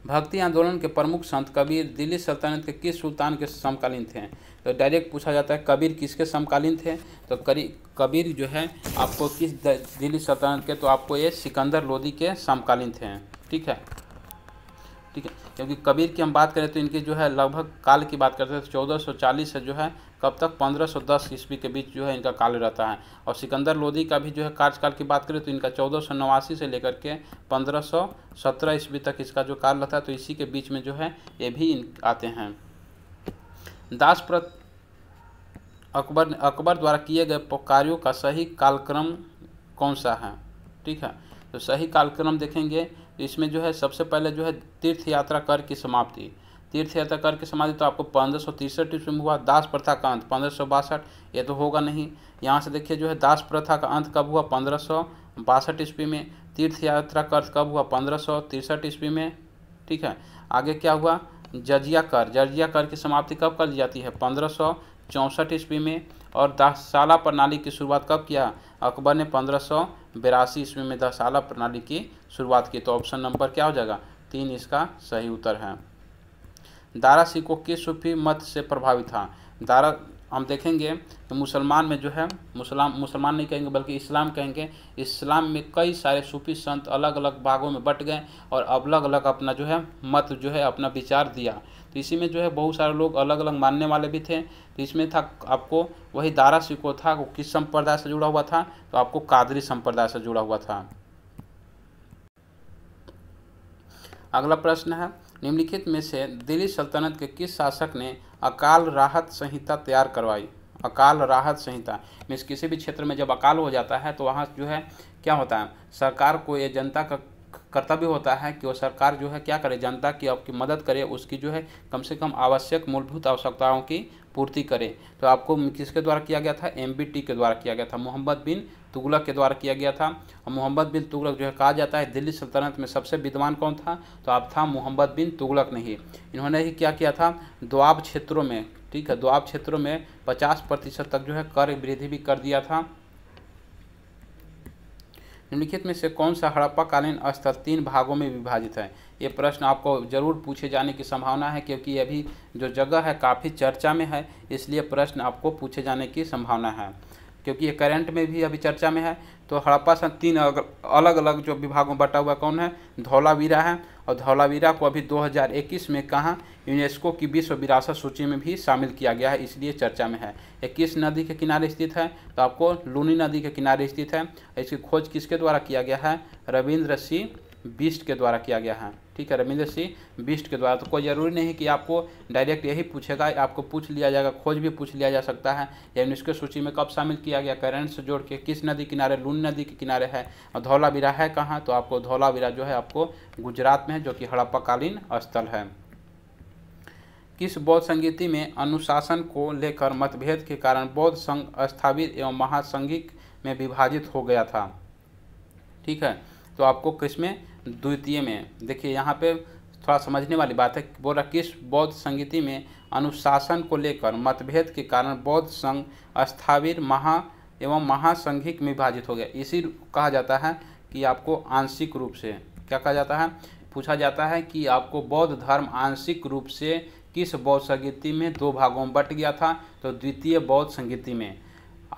भक्ति आंदोलन के प्रमुख संत कबीर दिल्ली सल्तनत के किस सुल्तान के समकालीन थे तो डायरेक्ट पूछा जाता है कबीर किसके समकालीन थे तो करी कबीर जो है आपको किस दिल्ली सल्तनत के तो आपको ये सिकंदर लोदी के समकालीन थे ठीक है ठीक है क्योंकि कबीर की हम बात करें तो इनकी जो है लगभग काल की बात करते हैं तो चौदह सौ चालीस से जो है तब तक 1510 ईस्वी के बीच जो है इनका काल रहता है और सिकंदर लोधी का भी जो है कार्यकाल की बात करें तो इनका चौदह से लेकर के पंद्रह ईस्वी तक इसका जो काल रहता है तो इसी के बीच में जो है ये भी इन आते हैं दास प्रत अकबर अकबर द्वारा किए गए कार्यों का सही कालक्रम कौन सा है ठीक है तो सही कालक्रम देखेंगे तो इसमें जो है सबसे पहले जो है तीर्थ यात्रा कर की समाप्ति तीर्थ यात्रा करके समाधि तो आपको पंद्रह सौ तिरसठ ईस्वी में हुआ दास प्रथा का अंत पंद्रह सौ बासठ ये तो होगा नहीं यहाँ से देखिए जो है दास प्रथा का अंत कब हुआ पंद्रह सौ बासठ ईस्वी में तीर्थ यात्रा कब हुआ पंद्रह सौ तिरसठ ईस्वी में ठीक है आगे क्या हुआ जजिया कर जजिया कर की समाप्ति कब कर दी जाती है पंद्रह सौ चौंसठ ईस्वी में और दशाला प्रणाली की शुरुआत कब किया अकबर ने पंद्रह सौ बिरासी ईस्वी में दशाला प्रणाली की शुरुआत की तो ऑप्शन नंबर क्या हो जाएगा तीन इसका सही उत्तर है दारा सिको के सूफी मत से प्रभावित था दारा हम देखेंगे तो मुसलमान में जो है मुसलमान मुसलमान नहीं कहेंगे बल्कि इस्लाम कहेंगे इस्लाम में कई सारे सूफी संत अलग अलग भागों में बट गए और अलग अलग अपना जो है मत जो है अपना विचार दिया तो इसी में जो है बहुत सारे लोग अलग अलग मानने वाले भी थे तो इसमें था आपको वही दारा सिको था वो किस संप्रदाय से जुड़ा हुआ था तो आपको कादरी संप्रदाय से जुड़ा हुआ था अगला प्रश्न है निम्नलिखित में से दिल्ली सल्तनत के किस शासक ने अकाल राहत संहिता तैयार करवाई अकाल राहत संहिता मीन्स किसी भी क्षेत्र में जब अकाल हो जाता है तो वहाँ जो है क्या होता है सरकार को ये जनता का कर्तव्य होता है कि वो सरकार जो है क्या करे जनता की आपकी मदद करे उसकी जो है कम से कम आवश्यक मूलभूत आवश्यकताओं की पूर्ति करे तो आपको किसके द्वारा किया गया था एम के द्वारा किया गया था मोहम्मद बिन तुगलक के द्वारा किया गया था और मोहम्मद बिन तुगलक जो है कहा जाता है दिल्ली सल्तनत में सबसे विद्वान कौन था तो आप था मोहम्मद बिन तुगलक ने ही इन्होंने ही क्या किया था द्वाब क्षेत्रों में ठीक है द्वाब क्षेत्रों में पचास प्रतिशत तक जो है कर वृद्धि भी कर दिया था निम्नलिखित में से कौन सा हड़प्पाकालीन स्थल तीन भागों में विभाजित है ये प्रश्न आपको जरूर पूछे जाने की संभावना है क्योंकि अभी जो जगह है काफ़ी चर्चा में है इसलिए प्रश्न आपको पूछे जाने की संभावना है क्योंकि ये करंट में भी अभी चर्चा में है तो हड़प्पा सन तीन अलग अलग जो विभागों में बटा हुआ कौन है धौलावीरा है और धौलावीरा को अभी 2021 में कहाँ यूनेस्को की विश्व विरासत सूची में भी शामिल किया गया है इसलिए चर्चा में है ये किस नदी के किनारे स्थित है तो आपको लूनी नदी के किनारे स्थित है इसकी खोज किसके द्वारा किया गया है रविंद्र सिंह बिस्ट के द्वारा किया गया है ठीक है रविंद्र सिंह बिस्ट के द्वारा तो कोई ज़रूरी नहीं कि आपको डायरेक्ट यही पूछेगा आपको पूछ लिया जाएगा खोज भी पूछ लिया जा सकता है या यूनेस्को सूची में कब शामिल किया गया करंट से जोड़ के किस नदी किनारे लून नदी के किनारे है और धौलावीरा है कहाँ तो आपको धौलावीरा जो है आपको गुजरात में है जो कि हड़प्पाकालीन स्थल है किस बौद्ध संगीति में अनुशासन को लेकर मतभेद के कारण बौद्ध संघ स्थापित एवं महासंघिक में विभाजित हो गया था ठीक है तो आपको किसमें द्वितीय में देखिए यहाँ पे थोड़ा समझने वाली बात है बोल रहा किस बौद्ध संगीति में अनुशासन को लेकर मतभेद के कारण बौद्ध संघ अस्थावीर महा एवं महासंघिक में विभाजित हो गया इसी कहा जाता है कि आपको आंशिक रूप से क्या कहा जाता है पूछा जाता है कि आपको बौद्ध धर्म आंशिक रूप से किस बौद्ध संगीति में दो भागों में बट गया था तो द्वितीय बौद्ध संगीति में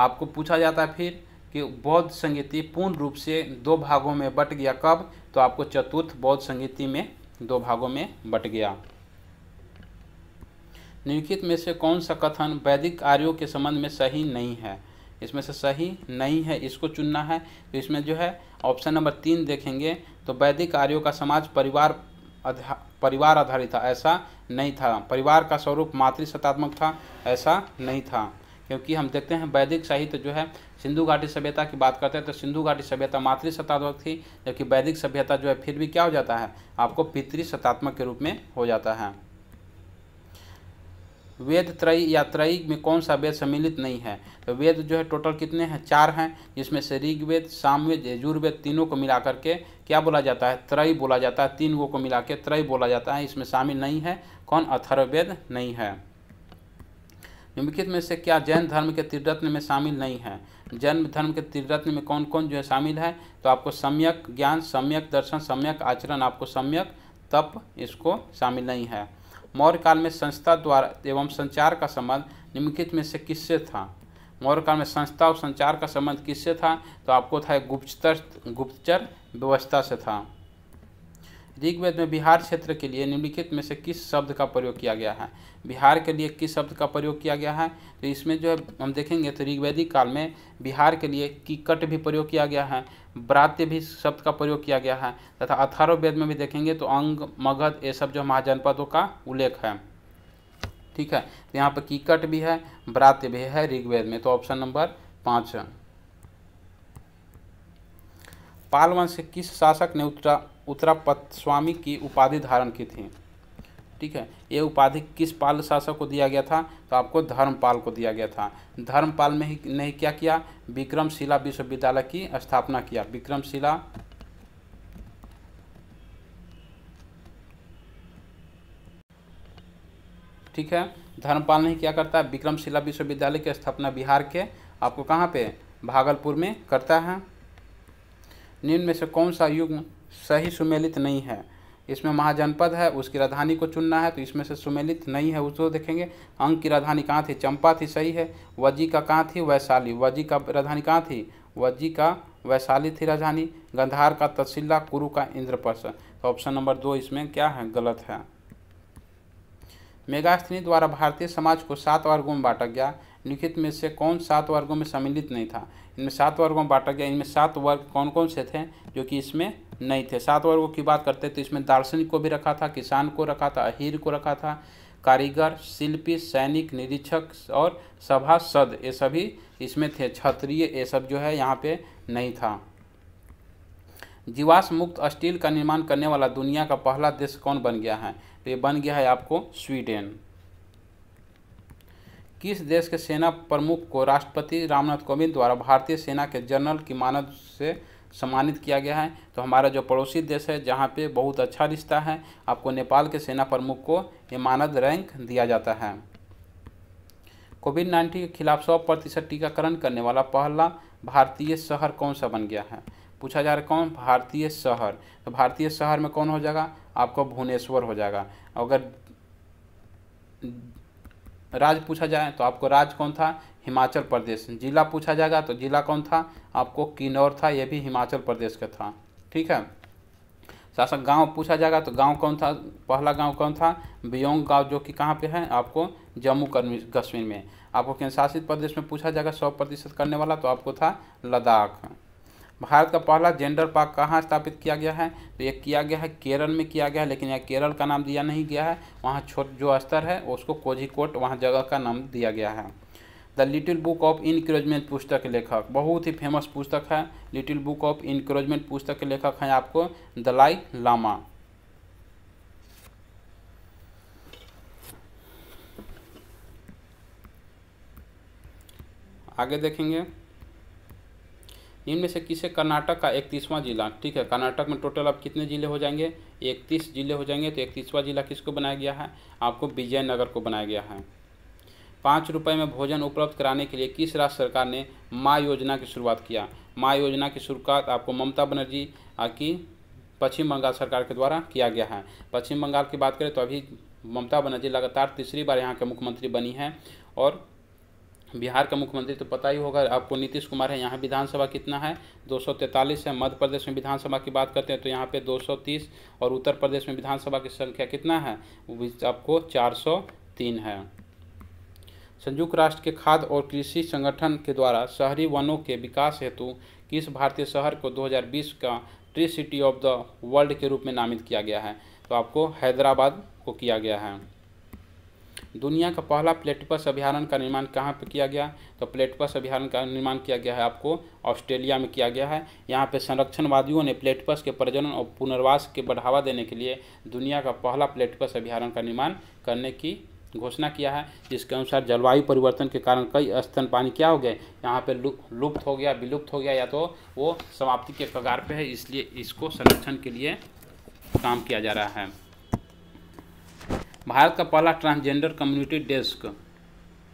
आपको पूछा जाता है फिर कि बौद्ध संगीति पूर्ण रूप से दो भागों में बट गया कब तो आपको चतुर्थ बौद्ध संगीति में दो भागों में बट गया निम्नलिखित में से कौन सा कथन वैदिक आर्यों के संबंध में सही नहीं है इसमें से सही नहीं है इसको चुनना है तो इसमें जो है ऑप्शन नंबर तीन देखेंगे तो वैदिक आर्यों का समाज परिवार अधा, परिवार आधारित था ऐसा नहीं था परिवार का स्वरूप मातृसत्तात्मक था ऐसा नहीं था क्योंकि हम देखते हैं वैदिक साहित्य जो है सिंधु घाटी सभ्यता की बात करते हैं तो सिंधु घाटी सभ्यता मातृ सत्तात्मक थी जबकि वैदिक सभ्यता जो है फिर भी क्या हो जाता है आपको पितृ सत्तात्मक के रूप में हो जाता है वेद त्रय या त्रयी में कौन सा वेद सम्मिलित नहीं है तो वेद जो है टोटल कितने हैं चार हैं जिसमें से ऋग्वेद सामवेद यजुर्वेद तीनों को मिला करके क्या बोला जाता है त्रय बोला जाता है तीन गो को मिला के त्रय बोला जाता है इसमें शामिल नहीं है कौन अथर्ववेद नहीं है निम्नलिखित में से क्या जैन धर्म के त्रिरत्न में शामिल नहीं है जैन धर्म के त्रिरत्न में कौन कौन जो है शामिल है तो आपको सम्यक ज्ञान सम्यक दर्शन सम्यक आचरण आपको सम्यक तप इसको शामिल नहीं है मौर्य काल में संस्था द्वारा एवं संचार का संबंध निम्नलिखित में से किससे था मौर्य काल में संस्था और संचार का संबंध किससे था तो आपको था गुप्तचर गुप्तचर व्यवस्था से था ऋग्वेद में बिहार क्षेत्र के लिए निम्नलिखित में से किस शब्द का प्रयोग किया गया है बिहार के लिए किस शब्द का प्रयोग किया गया है तो इसमें जो है हम देखेंगे तो ऋग्वेदिक काल में बिहार के लिए किकट भी प्रयोग किया गया है ब्रात्य भी शब्द का प्रयोग किया गया है तथा वेद में भी देखेंगे तो अंग मगध ये सब जो महाजनपदों का उल्लेख है ठीक है तो यहाँ पर कीकट भी है ब्रात्य भी है ऋग्वेद में तो ऑप्शन नंबर पाँच पाल वंश के किस शासक ने उत्तरा उत्तरापत स्वामी की उपाधि धारण की थी ठीक है ये उपाधि किस पाल शासक को दिया गया था तो आपको धर्मपाल को दिया गया था धर्मपाल में ही ने क्या किया विक्रमशिला विश्वविद्यालय की स्थापना किया विक्रमशिला ठीक है धर्मपाल ने क्या करता है विक्रमशिला विश्वविद्यालय की स्थापना बिहार के आपको कहाँ पे भागलपुर में करता है निम्न में से कौन सा युग सही सुमेलित नहीं है इसमें महाजनपद है उसकी राजधानी को चुनना है तो इसमें से सुमेलित नहीं है उसको देखेंगे अंक की राजधानी कहाँ थी चंपा थी सही है वजी का कहाँ थी वैशाली वजी का राजधानी कहाँ थी वजी का वैशाली थी राजधानी गंधार का तहसीला कुरु का इंद्रप्रस्थ तो ऑप्शन नंबर दो इसमें क्या है गलत है मेगास्थनी द्वारा भारतीय समाज को सात वर्गों में बांटा गया लिखित में से कौन सात वर्गों में सम्मिलित नहीं था इनमें सात वर्गों में बांटा गया इनमें सात वर्ग कौन कौन से थे जो कि इसमें नहीं थे सात वर्गों की बात करते तो इसमें दार्शनिक को भी रखा था किसान को रखा था अहीर को रखा था कारीगर शिल्पी सैनिक निरीक्षक और सभासद ये सभी इसमें थे क्षत्रिय ये सब जो है यहाँ पे नहीं था जीवाश्म मुक्त स्टील का निर्माण करने वाला दुनिया का पहला देश कौन बन गया है तो ये बन गया है आपको स्वीडन किस देश के सेना प्रमुख को राष्ट्रपति रामनाथ कोविंद द्वारा भारतीय सेना के जनरल की मानद से सम्मानित किया गया है तो हमारा जो पड़ोसी देश है जहाँ पे बहुत अच्छा रिश्ता है आपको नेपाल के सेना प्रमुख को ये मानद रैंक दिया जाता है कोविड नाइन्टीन के खिलाफ सौ प्रतिशत टीकाकरण करने वाला पहला भारतीय शहर कौन सा बन गया है पूछा जा रहा है कौन भारतीय शहर तो भारतीय शहर में कौन हो जाएगा आपको भुवनेश्वर हो जाएगा अगर राज्य पूछा जाए तो आपको राज्य कौन था हिमाचल प्रदेश जिला पूछा जाएगा तो जिला कौन था आपको किन्नौर था यह भी हिमाचल प्रदेश का था ठीक है शासक गांव पूछा जाएगा तो गांव कौन था पहला गांव कौन था बियोंग गांव जो कि कहाँ पे है आपको जम्मू कश्मीर में आपको केंद्र शासित प्रदेश में पूछा जाएगा सौ प्रतिशत करने वाला तो आपको था लद्दाख भारत का पहला जेंडर पार्क कहाँ स्थापित किया गया है तो ये किया गया है केरल में किया गया है लेकिन यहाँ केरल का नाम दिया नहीं गया है वहाँ छोट जो स्तर है उसको कोझिकोट वहाँ जगह का नाम दिया गया है the little book of encouragement पुस्तक के लेखक बहुत ही फेमस पुस्तक है लिटिल बुक ऑफ इनक्रेजमेंट पुस्तक के लेखक हैं आपको दलाई लामा आगे देखेंगे इनमें से किसे कर्नाटक का इकतीसवां जिला ठीक है कर्नाटक में टोटल अब कितने ज़िले हो जाएंगे इकतीस ज़िले हो जाएंगे तो इकतीसवां ज़िला किसको बनाया गया है आपको विजयनगर को बनाया गया है पाँच रुपये में भोजन उपलब्ध कराने के लिए किस राज्य सरकार ने माँ योजना की शुरुआत किया माँ योजना की शुरुआत आपको ममता बनर्जी की पश्चिम बंगाल सरकार के द्वारा किया गया है पश्चिम बंगाल की बात करें तो अभी ममता बनर्जी लगातार तीसरी बार यहाँ के मुख्यमंत्री बनी हैं और बिहार का मुख्यमंत्री तो पता ही होगा आपको नीतीश कुमार है यहाँ विधानसभा कितना है 243 है मध्य प्रदेश में विधानसभा की बात करते हैं तो यहाँ पे 230 और उत्तर प्रदेश में विधानसभा की संख्या कितना है आपको 403 है संयुक्त राष्ट्र के खाद्य और कृषि संगठन के द्वारा शहरी वनों के विकास हेतु किस भारतीय शहर को दो का tree city of the world के रूप में नामित किया गया है तो आपको हैदराबाद को किया गया है दुनिया का पहला प्लेटपस अभ्यारण का निर्माण कहाँ पर किया गया तो प्लेटपस अभ्यारण का निर्माण किया गया है आपको ऑस्ट्रेलिया में किया गया है यहाँ पर संरक्षणवादियों ने प्लेटपस के प्रजनन और पुनर्वास के बढ़ावा देने के लिए दुनिया का पहला प्लेटपस अभ्यारण्य का निर्माण करने की घोषणा किया है जिसके अनुसार जलवायु परिवर्तन के कारण कई स्तन पानी क्या हो गए यहाँ पे लुप्त हो गया विलुप्त हो गया या तो वो समाप्ति के कगार पे है इसलिए इसको संरक्षण के लिए काम किया जा रहा है भारत का पहला ट्रांसजेंडर कम्युनिटी डेस्क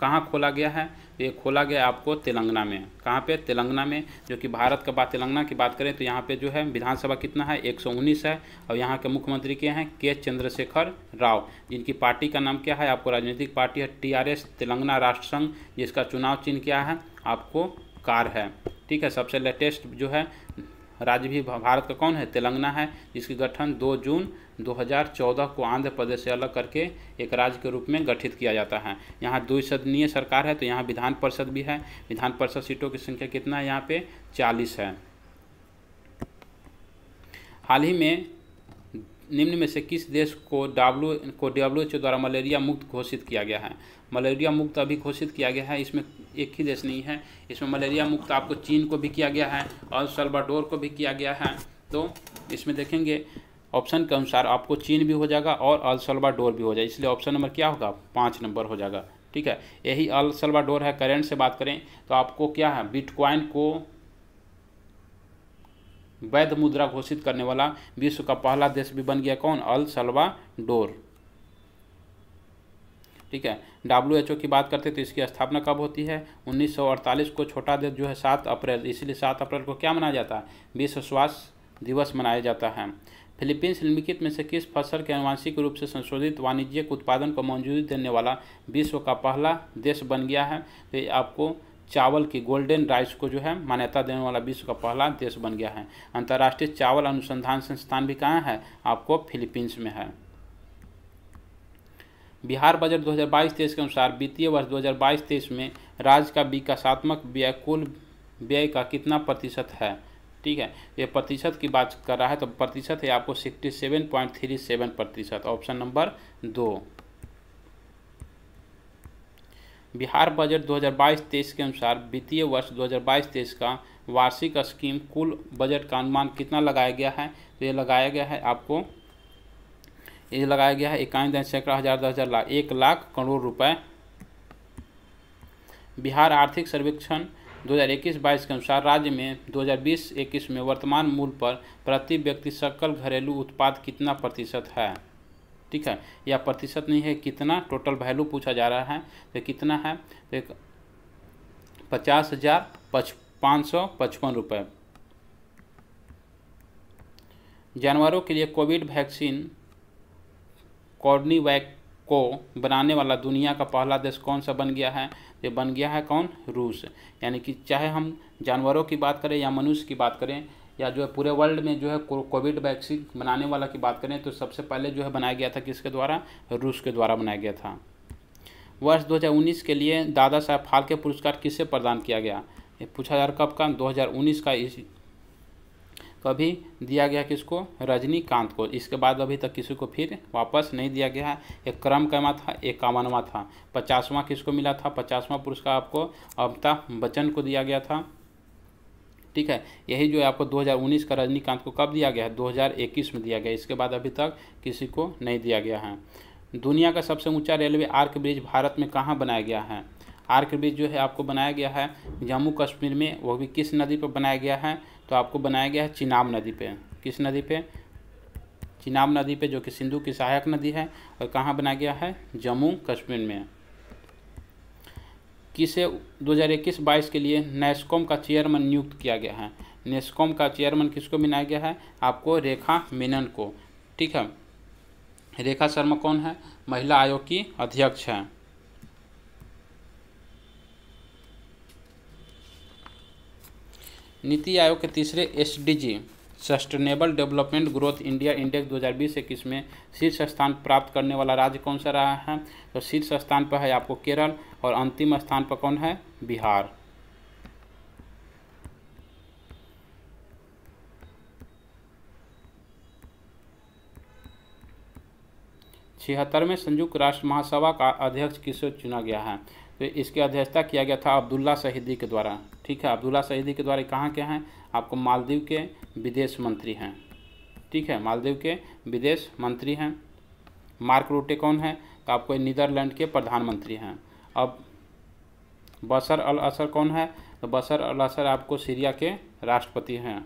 कहाँ खोला गया है ये खोला गया आपको तेलंगाना में कहाँ पे तेलंगाना में जो कि भारत का बात तेलंगाना की बात करें तो यहाँ पे जो है विधानसभा कितना है 119 है और यहाँ के मुख्यमंत्री के हैं के चंद्रशेखर राव जिनकी पार्टी का नाम क्या है आपको राजनीतिक पार्टी है टीआरएस तेलंगाना राष्ट्र संघ जिसका चुनाव चिन्ह क्या है आपको कार है ठीक है सबसे लेटेस्ट जो है राज्य भी भारत का कौन है तेलंगाना है जिसकी गठन दो जून 2014 को आंध्र प्रदेश से अलग करके एक राज्य के रूप में गठित किया जाता है यहाँ दो सदनीय सरकार है तो यहाँ विधान परिषद भी है विधान परिषद सीटों की संख्या कितना है यहाँ पे 40 है हाल ही में निम्न में से किस देश को डब्ल्यू को डब्ल्यू द्वारा मलेरिया मुक्त घोषित किया गया है मलेरिया मुक्त अभी घोषित किया गया है इसमें एक ही देश नहीं है इसमें मलेरिया मुक्त आपको चीन को भी किया गया है और सल्वाडोर को भी किया गया है तो इसमें देखेंगे ऑप्शन के अनुसार आपको चीन भी हो जाएगा और अल डोर भी हो जाएगा इसलिए ऑप्शन नंबर क्या होगा पाँच नंबर हो जाएगा ठीक है यही अल डोर है करेंट से बात करें तो आपको क्या है बिटकॉइन को वैध मुद्रा घोषित करने वाला विश्व का पहला देश भी बन गया कौन अल डोर ठीक है डब्ल्यू एच ओ की बात करते हैं तो इसकी स्थापना कब होती है 1948 को छोटा देश जो है सात अप्रैल इसलिए सात अप्रैल को क्या मनाया जाता है विश्व स्वास्थ्य दिवस मनाया जाता है फिलीपींस निम्नलिखित में से किस फसल के अनुवांशिक रूप से संशोधित वाणिज्यिक उत्पादन को मंजूरी देने वाला विश्व का पहला देश बन गया है तो आपको चावल की गोल्डन राइस को जो है मान्यता देने वाला विश्व का पहला देश बन गया है अंतर्राष्ट्रीय चावल अनुसंधान संस्थान भी कहाँ है आपको फिलीपींस में है बिहार बजट 2022 हज़ार के अनुसार वित्तीय वर्ष 2022 हज़ार में राज्य का विकासात्मक व्यय कुल व्यय का कितना प्रतिशत है ठीक है ये प्रतिशत की बात कर रहा है तो प्रतिशत है आपको sixty seven point three seven प्रतिशत ऑप्शन नंबर दो बिहार बजट 2022-23 के अनुसार वित्तीय वर्ष 2022-23 का वार्षिक स्कीम कुल बजट का अनुमान कितना लगाया गया है तो ये लगाया गया है आपको ये लगाया गया है इक्यावन दिन सैकड़ा हज़ार दस हज़ार लाख एक लाख करोड़ रुपए बिहार आर्थिक सर्वेक्षण दो हज़ार के अनुसार राज्य में 2020-21 में वर्तमान मूल्य पर प्रति व्यक्ति सकल घरेलू उत्पाद कितना प्रतिशत है ठीक है या प्रतिशत नहीं है कितना टोटल वैल्यू पूछा जा रहा है तो कितना है तो एक पचास हज़ार पच पाँच सौ पचपन रुपये जानवरों के लिए कोविड वैक्सीन कॉर्नीवैक्स को बनाने वाला दुनिया का पहला देश कौन सा बन गया है ये बन गया है कौन रूस यानी कि चाहे हम जानवरों की बात करें या मनुष्य की बात करें या जो है पूरे वर्ल्ड में जो है कोविड वैक्सीन बनाने वाला की बात करें तो सबसे पहले जो है बनाया गया था किसके द्वारा रूस के द्वारा बनाया गया था वर्ष 2019 के लिए दादा साहब फाल्के पुरस्कार किसे प्रदान किया गया ये पूछा जा रहा कब का 2019 का इस कभी तो दिया गया किसको रजनीकांत को इसके बाद अभी तक किसी को फिर वापस नहीं दिया गया है एक क्रम कैमा था इक्यावनवा था पचासवां किसको मिला था पचासवां पुरस्कार आपको अमिताभ बच्चन को दिया गया था ठीक है यही जो है आपको 2019 का रजनीकांत को कब दिया गया है 2021 में दिया गया इसके बाद अभी तक किसी को नहीं दिया गया है दुनिया का सबसे ऊंचा रेलवे आर्क ब्रिज भारत में कहाँ बनाया गया है आर्क ब्रिज जो है आपको बनाया गया है जम्मू कश्मीर में वो भी किस नदी पर बनाया गया है तो आपको बनाया गया है चिनाब नदी पे किस नदी पे चिनाब नदी पे जो कि सिंधु की सहायक नदी है और कहाँ बनाया गया है जम्मू कश्मीर में किसे 2021-22 के लिए नेस्कॉम का चेयरमैन नियुक्त किया गया है नेस्कॉम का चेयरमैन किसको बनाया गया है आपको रेखा मेनन को ठीक है रेखा शर्मा कौन है महिला आयोग की अध्यक्ष है नीति आयोग के तीसरे एस sustainable development growth India index 2020 इक्कीस में शीर्ष स्थान प्राप्त करने वाला राज्य कौन सा रहा है तो शीर्ष स्थान पर है आपको केरल और अंतिम स्थान पर कौन है बिहार छिहत्तरवें संयुक्त राष्ट्र महासभा का अध्यक्ष किसे चुना गया है तो इसकी अध्यक्षता किया गया था अब्दुल्ला शहीदी के द्वारा ठीक है अब्दुल्ला सहीदी के द्वारा कहाँ के हैं आपको मालदीव के विदेश मंत्री हैं ठीक है मालदीव के विदेश मंत्री हैं मार्क रूटे कौन है तो आपको नीदरलैंड के प्रधानमंत्री हैं अब बसर अल असर कौन है तो बसर अल असर आपको सीरिया के राष्ट्रपति हैं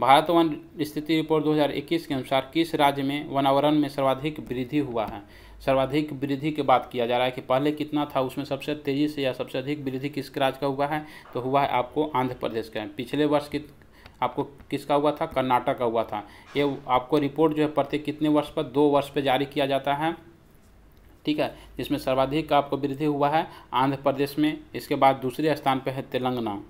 भारत वन स्थिति रिपोर्ट 2021 के अनुसार किस राज्य में वनावरण में सर्वाधिक वृद्धि हुआ है सर्वाधिक वृद्धि की बात किया जा रहा है कि पहले कितना था उसमें सबसे तेज़ी से या सबसे अधिक वृद्धि किस राज्य का हुआ है तो हुआ है आपको आंध्र प्रदेश का पिछले वर्ष कित आपको किसका हुआ था कर्नाटक का हुआ था ये आपको रिपोर्ट जो है प्रत्येक कितने वर्ष पर दो वर्ष पर जारी किया जाता है ठीक है जिसमें सर्वाधिक आपको वृद्धि हुआ है आंध्र प्रदेश में इसके बाद दूसरे स्थान पर है तेलंगाना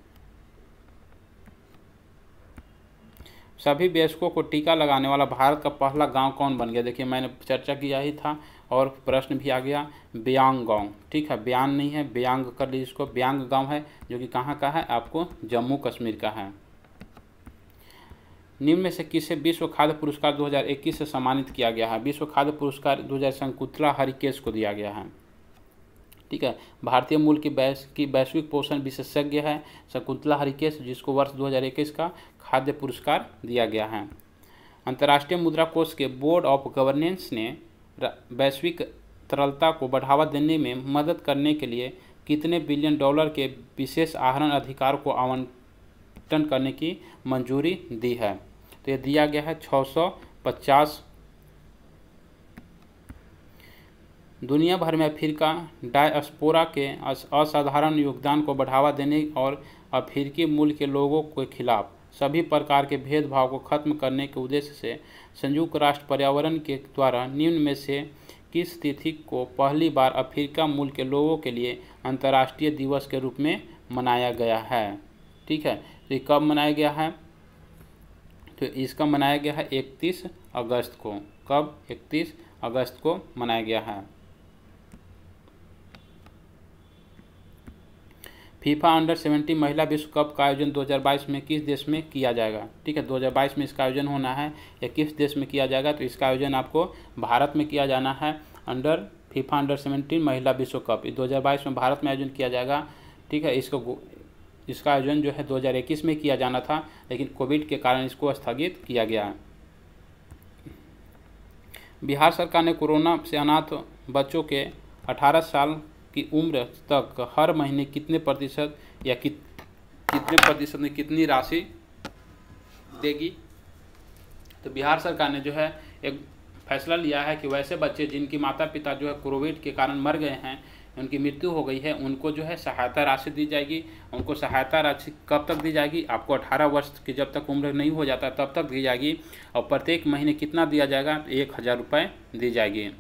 सभी वयस्कों को टीका लगाने वाला भारत का पहला गांव कौन बन गया देखिए मैंने चर्चा किया ही था और प्रश्न भी आ गया ब्यांग गाँव ठीक है ब्यांग नहीं है ब्यांग कर लीजिए इसको ब्यांग गाँव है जो कि कहाँ का है आपको जम्मू कश्मीर का है निम्न में से किसे विश्व खाद्य पुरस्कार 2021 से सम्मानित किया गया है विश्व खाद्य पुरस्कार हज़ार संकुतला हरिकेश को दिया गया है ठीक है भारतीय मूल की बैस, की वैश्विक पोषण विशेषज्ञ है शकुंतला हरिकेश जिसको वर्ष 2021 का खाद्य पुरस्कार दिया गया है अंतर्राष्ट्रीय मुद्रा कोष के बोर्ड ऑफ गवर्नेंस ने वैश्विक तरलता को बढ़ावा देने में मदद करने के लिए कितने बिलियन डॉलर के विशेष आहरण अधिकार को आवंटन करने की मंजूरी दी है तो ये दिया गया है 650 दुनिया भर में अफ्रीका डायस्पोरा के असाधारण योगदान को बढ़ावा देने और अफ्रीकी मूल के लोगों के खिलाफ सभी प्रकार के भेदभाव को खत्म करने के उद्देश्य से संयुक्त राष्ट्र पर्यावरण के द्वारा निम्न में से किस तिथि को पहली बार अफ्रीका मूल के लोगों के लिए अंतर्राष्ट्रीय दिवस के रूप में मनाया गया है ठीक है तो ये कब मनाया गया है तो इसका मनाया गया है 31 अगस्त को कब 31 अगस्त को मनाया गया है फीफा अंडर सेवेंटी महिला विश्व कप का आयोजन 2022 में किस देश में किया जाएगा ठीक है 2022 में इसका आयोजन होना है या किस देश में किया जाएगा तो इसका आयोजन आपको भारत में किया जाना है अंडर फीफा अंडर सेवेंटीन महिला विश्व कप दो हज़ार में भारत में आयोजन किया जाएगा ठीक है इसको इसका आयोजन जो है 2021 में किया जाना था लेकिन कोविड के कारण इसको स्थगित किया गया है बिहार सरकार ने कोरोना से अनाथ बच्चों के 18 साल की उम्र तक हर महीने कितने प्रतिशत या कित कितने प्रतिशत में कितनी राशि देगी तो बिहार सरकार ने जो है एक फैसला लिया है कि वैसे बच्चे जिनकी माता पिता जो है कोविड के कारण मर गए हैं उनकी मृत्यु हो गई है उनको जो है सहायता राशि दी जाएगी उनको सहायता राशि कब तक दी जाएगी आपको 18 वर्ष की जब तक उम्र नहीं हो जाता तब तक दी जाएगी और प्रत्येक महीने कितना दिया जाएगा एक हज़ार रुपये दी जाएगी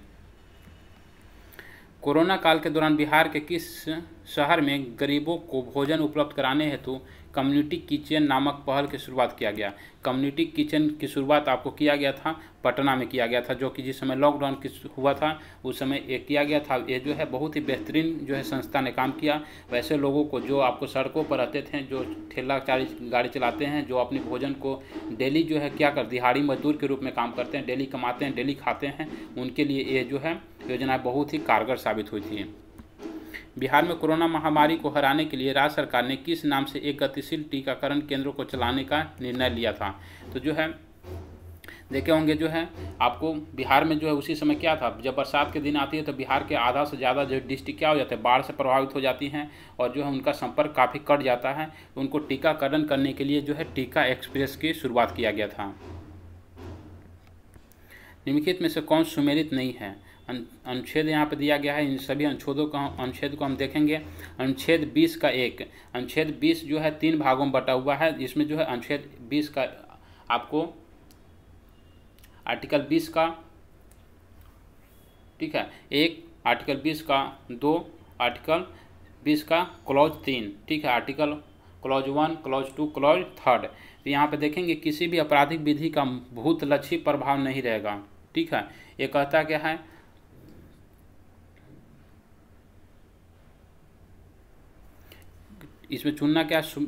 कोरोना काल के दौरान बिहार के किस शहर में गरीबों को भोजन उपलब्ध कराने हेतु कम्युनिटी किचन नामक पहल की शुरुआत किया गया कम्युनिटी किचन की शुरुआत आपको किया गया था पटना में किया गया था जो कि जिस समय लॉकडाउन हुआ था उस समय ये किया गया था ये जो है बहुत ही बेहतरीन जो है संस्था ने काम किया वैसे लोगों को जो आपको सड़कों पर रहते थे जो ठेला चाली गाड़ी चलाते हैं जो अपने भोजन को डेली जो है क्या कर दिहाड़ी मजदूर के रूप में काम करते हैं डेली कमाते हैं डेली खाते हैं उनके लिए ये जो है योजना बहुत ही कारगर साबित हुई थी बिहार में कोरोना महामारी को हराने के लिए राज्य सरकार ने किस नाम से एक गतिशील टीकाकरण केंद्र को चलाने का निर्णय लिया था तो जो है देखे होंगे जो है आपको बिहार में जो है उसी समय क्या था जब बरसात के दिन आती है तो बिहार के आधा से ज़्यादा जो डिस्ट्रिक्ट क्या हो जाते हैं बाढ़ से प्रभावित हो जाती हैं और जो है उनका संपर्क काफ़ी कट जाता है उनको टीकाकरण करने के लिए जो है टीका एक्सप्रेस की शुरुआत किया गया था निम्नलिखित में से कौन सुमेलित नहीं है अनुच्छेद यहाँ पर दिया गया है इन सभी अनुच्छेदों का अनुच्छेद को हम देखेंगे अनुच्छेद बीस का एक अनुच्छेद बीस जो है तीन भागों में बटा हुआ है इसमें जो है अनुच्छेद बीस का आपको आर्टिकल बीस का ठीक है एक आर्टिकल बीस का दो आर्टिकल बीस का क्लॉज तीन ठीक है article clause one clause two clause third तो यहाँ पर देखेंगे किसी भी आपराधिक विधि का भूत लक्षी प्रभाव नहीं रहेगा ठीक है ये कहता क्या है इसमें चुनना क्या सु,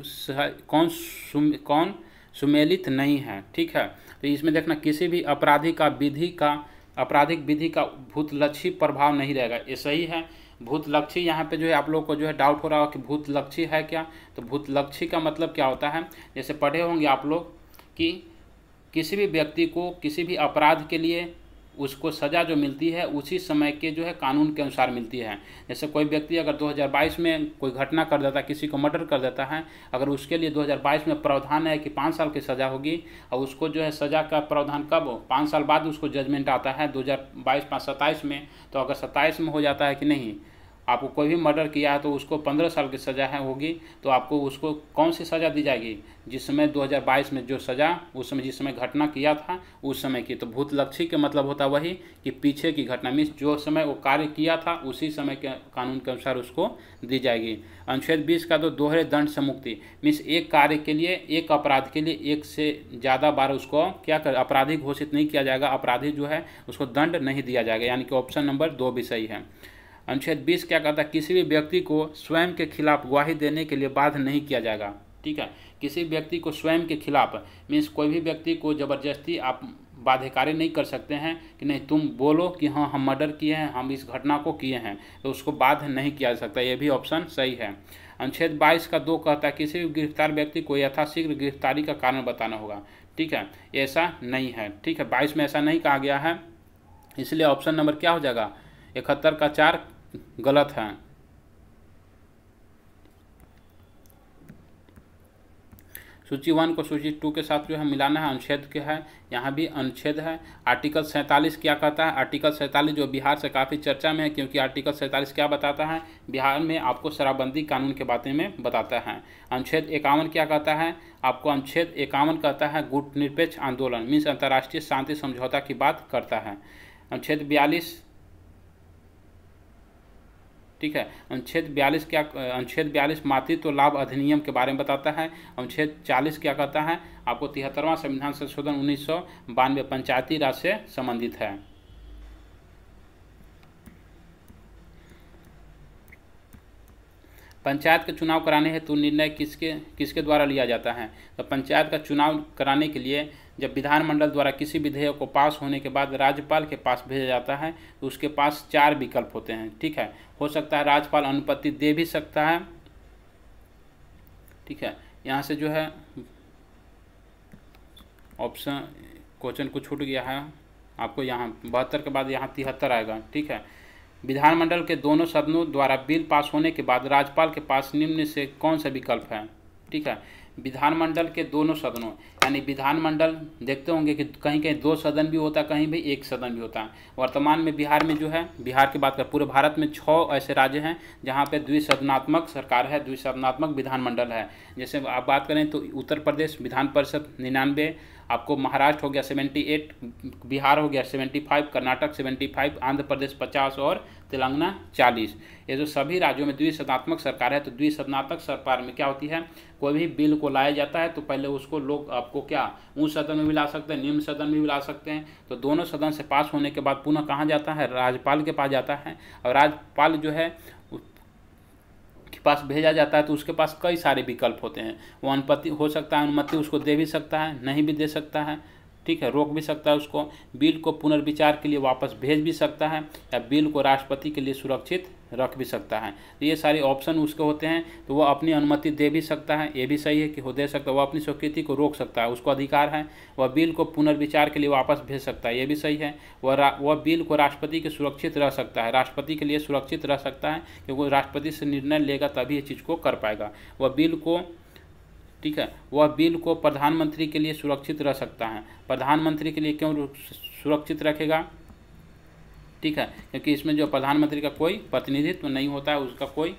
कौन सुम, कौन सुमेलित नहीं है ठीक है तो इसमें देखना किसी भी अपराधी का विधि का आपराधिक विधि का भूतलक्षी प्रभाव नहीं रहेगा ये सही है भूतलक्षी यहाँ पे जो है आप लोग को जो है डाउट हो रहा हो कि भूतलक्षी है क्या तो भूतलक्षी का मतलब क्या होता है जैसे पढ़े होंगे आप लोग कि किसी भी व्यक्ति को किसी भी अपराध के लिए उसको सज़ा जो मिलती है उसी समय के जो है कानून के अनुसार मिलती है जैसे कोई व्यक्ति अगर 2022 में कोई घटना कर देता है किसी को मर्डर कर देता है अगर उसके लिए 2022 में प्रावधान है कि पाँच साल की सज़ा होगी और उसको जो है सज़ा का प्रावधान कब हो पाँच साल बाद उसको जजमेंट आता है दो हज़ार बाईस में तो अगर सत्ताईस में हो जाता है कि नहीं आपको कोई भी मर्डर किया है तो उसको पंद्रह साल की सज़ा है होगी तो आपको उसको कौन सी सज़ा दी जाएगी जिस समय 2022 में जो सज़ा उस समय जिस समय घटना किया था उस समय की तो भूत लक्ष्य के मतलब होता वही कि पीछे की घटना मीन्स जो समय वो कार्य किया था उसी समय के कानून के अनुसार उसको दी जाएगी अनुच्छेद बीस का तो दोहरे दंड से मुक्ति मीन्स एक कार्य के लिए एक अपराध के लिए एक से ज़्यादा बार उसको क्या कर अपराधी घोषित नहीं किया जाएगा अपराधी जो है उसको दंड नहीं दिया जाएगा यानी कि ऑप्शन नंबर दो भी सही है अनुच्छेद बीस क्या कहता है किसी भी व्यक्ति को स्वयं के खिलाफ गवाही देने के लिए बाध्य नहीं किया जाएगा ठीक है किसी व्यक्ति को स्वयं के खिलाफ मीन्स कोई भी व्यक्ति को ज़बरदस्ती आप बाध्यकारी नहीं कर सकते हैं कि नहीं तुम बोलो कि हाँ हम मर्डर किए हैं हम इस घटना को किए हैं तो उसको बाध्य नहीं किया जा सकता ये भी ऑप्शन सही है अनुच्छेद बाईस का दो कहता है किसी भी गिरफ्तार व्यक्ति को यथाशीघ्र गिरफ्तारी का कारण बताना होगा ठीक है ऐसा नहीं है ठीक है बाईस में ऐसा नहीं कहा गया है इसलिए ऑप्शन नंबर क्या हो जाएगा इकहत्तर का चार गलत हैं सूची वन को सूची टू के साथ जो है मिलाना है अनुच्छेद के है यहाँ भी अनुच्छेद है आर्टिकल सैंतालीस क्या कहता है आर्टिकल सैंतालीस जो बिहार से काफ़ी चर्चा में है क्योंकि आर्टिकल सैंतालीस क्या बताता है बिहार में आपको शराबबंदी कानून के बारे में बताता है अनुच्छेद इक्यावन क्या कहता है आपको अनुच्छेद इक्यावन कहता है गुट निरपेक्ष आंदोलन मीन्स अंतर्राष्ट्रीय शांति समझौता की बात करता है अनुच्छेद बयालीस ठीक है अनुच्छेद बयालीस क्या अनुच्छेद बयालीस मातृत्व लाभ अधिनियम के बारे में बताता है अनुच्छेद चालीस क्या कहता है आपको तिहत्तरवां संविधान संशोधन उन्नीस सौ बानवे पंचायती राज से संबंधित है पंचायत का चुनाव कराने हेतु निर्णय किसके किसके द्वारा लिया जाता है तो पंचायत का चुनाव कराने के लिए जब विधानमंडल द्वारा किसी विधेयक को पास होने के बाद राज्यपाल के पास भेजा जाता है तो उसके पास चार विकल्प होते हैं ठीक है हो सकता है राज्यपाल अनुपत्ति दे भी सकता है ठीक है यहाँ से जो है ऑप्शन क्वेश्चन को छूट गया है आपको यहाँ बहत्तर के बाद यहाँ तिहत्तर आएगा ठीक है विधानमंडल के दोनों सदनों द्वारा बिल पास होने के बाद राज्यपाल के पास निम्न से कौन सा विकल्प है ठीक है विधानमंडल के दोनों सदनों यानी विधानमंडल देखते होंगे कि कहीं कहीं दो सदन भी होता है कहीं भी एक सदन भी होता है वर्तमान में बिहार में जो है बिहार की बात कर पूरे भारत में छः ऐसे राज्य हैं जहाँ पर द्विसदनात्मक सरकार है द्विसदनात्मक विधानमंडल है जैसे आप बात करें तो उत्तर प्रदेश विधान परिषद निन्यानवे आपको महाराष्ट्र हो गया सेवेंटी एट बिहार हो गया seventy five Karnataka seventy five Andhra Pradesh पचास और तेलंगाना चालीस ये जो सभी राज्यों में द्विसदनात्मक सरकार है तो द्विसदनात्मक सरकार में क्या होती है कोई भी बिल को लाया जाता है तो पहले उसको लोग आपको क्या ऊँच सदन में भी ला सकते हैं निम्न सदन में भी ला सकते हैं तो दोनों सदन से पास होने के बाद पुनः कहाँ जाता है राज्यपाल के पास जाता है और राज्यपाल जो है के पास भेजा जाता है तो उसके पास कई सारे विकल्प होते हैं वो अनुपति हो सकता है अनुमति उसको दे भी सकता है नहीं भी दे सकता है ठीक है रोक भी सकता है उसको बिल को पुनर्विचार के लिए वापस भेज भी सकता है या बिल को राष्ट्रपति के लिए सुरक्षित रख भी सकता है तो ये सारे ऑप्शन उसके होते हैं तो वह अपनी अनुमति दे भी सकता है ये भी सही है कि वो दे सकता है वह अपनी स्वीकृति को रोक सकता है उसको अधिकार है वह बिल को पुनर्विचार के लिए वापस भेज सकता है ये भी सही है वह वह बिल को राष्ट्रपति के सुरक्षित रह सकता है राष्ट्रपति के लिए सुरक्षित रह सकता है क्योंकि राष्ट्रपति से निर्णय लेगा तभी ये चीज़ को कर पाएगा वह बिल को ठीक है वह बिल को प्रधानमंत्री के लिए सुरक्षित रह सकता है प्रधानमंत्री के लिए क्यों सुरक्षित रखेगा ठीक है क्योंकि इसमें जो प्रधानमंत्री का कोई प्रतिनिधित्व नहीं होता है उसका कोई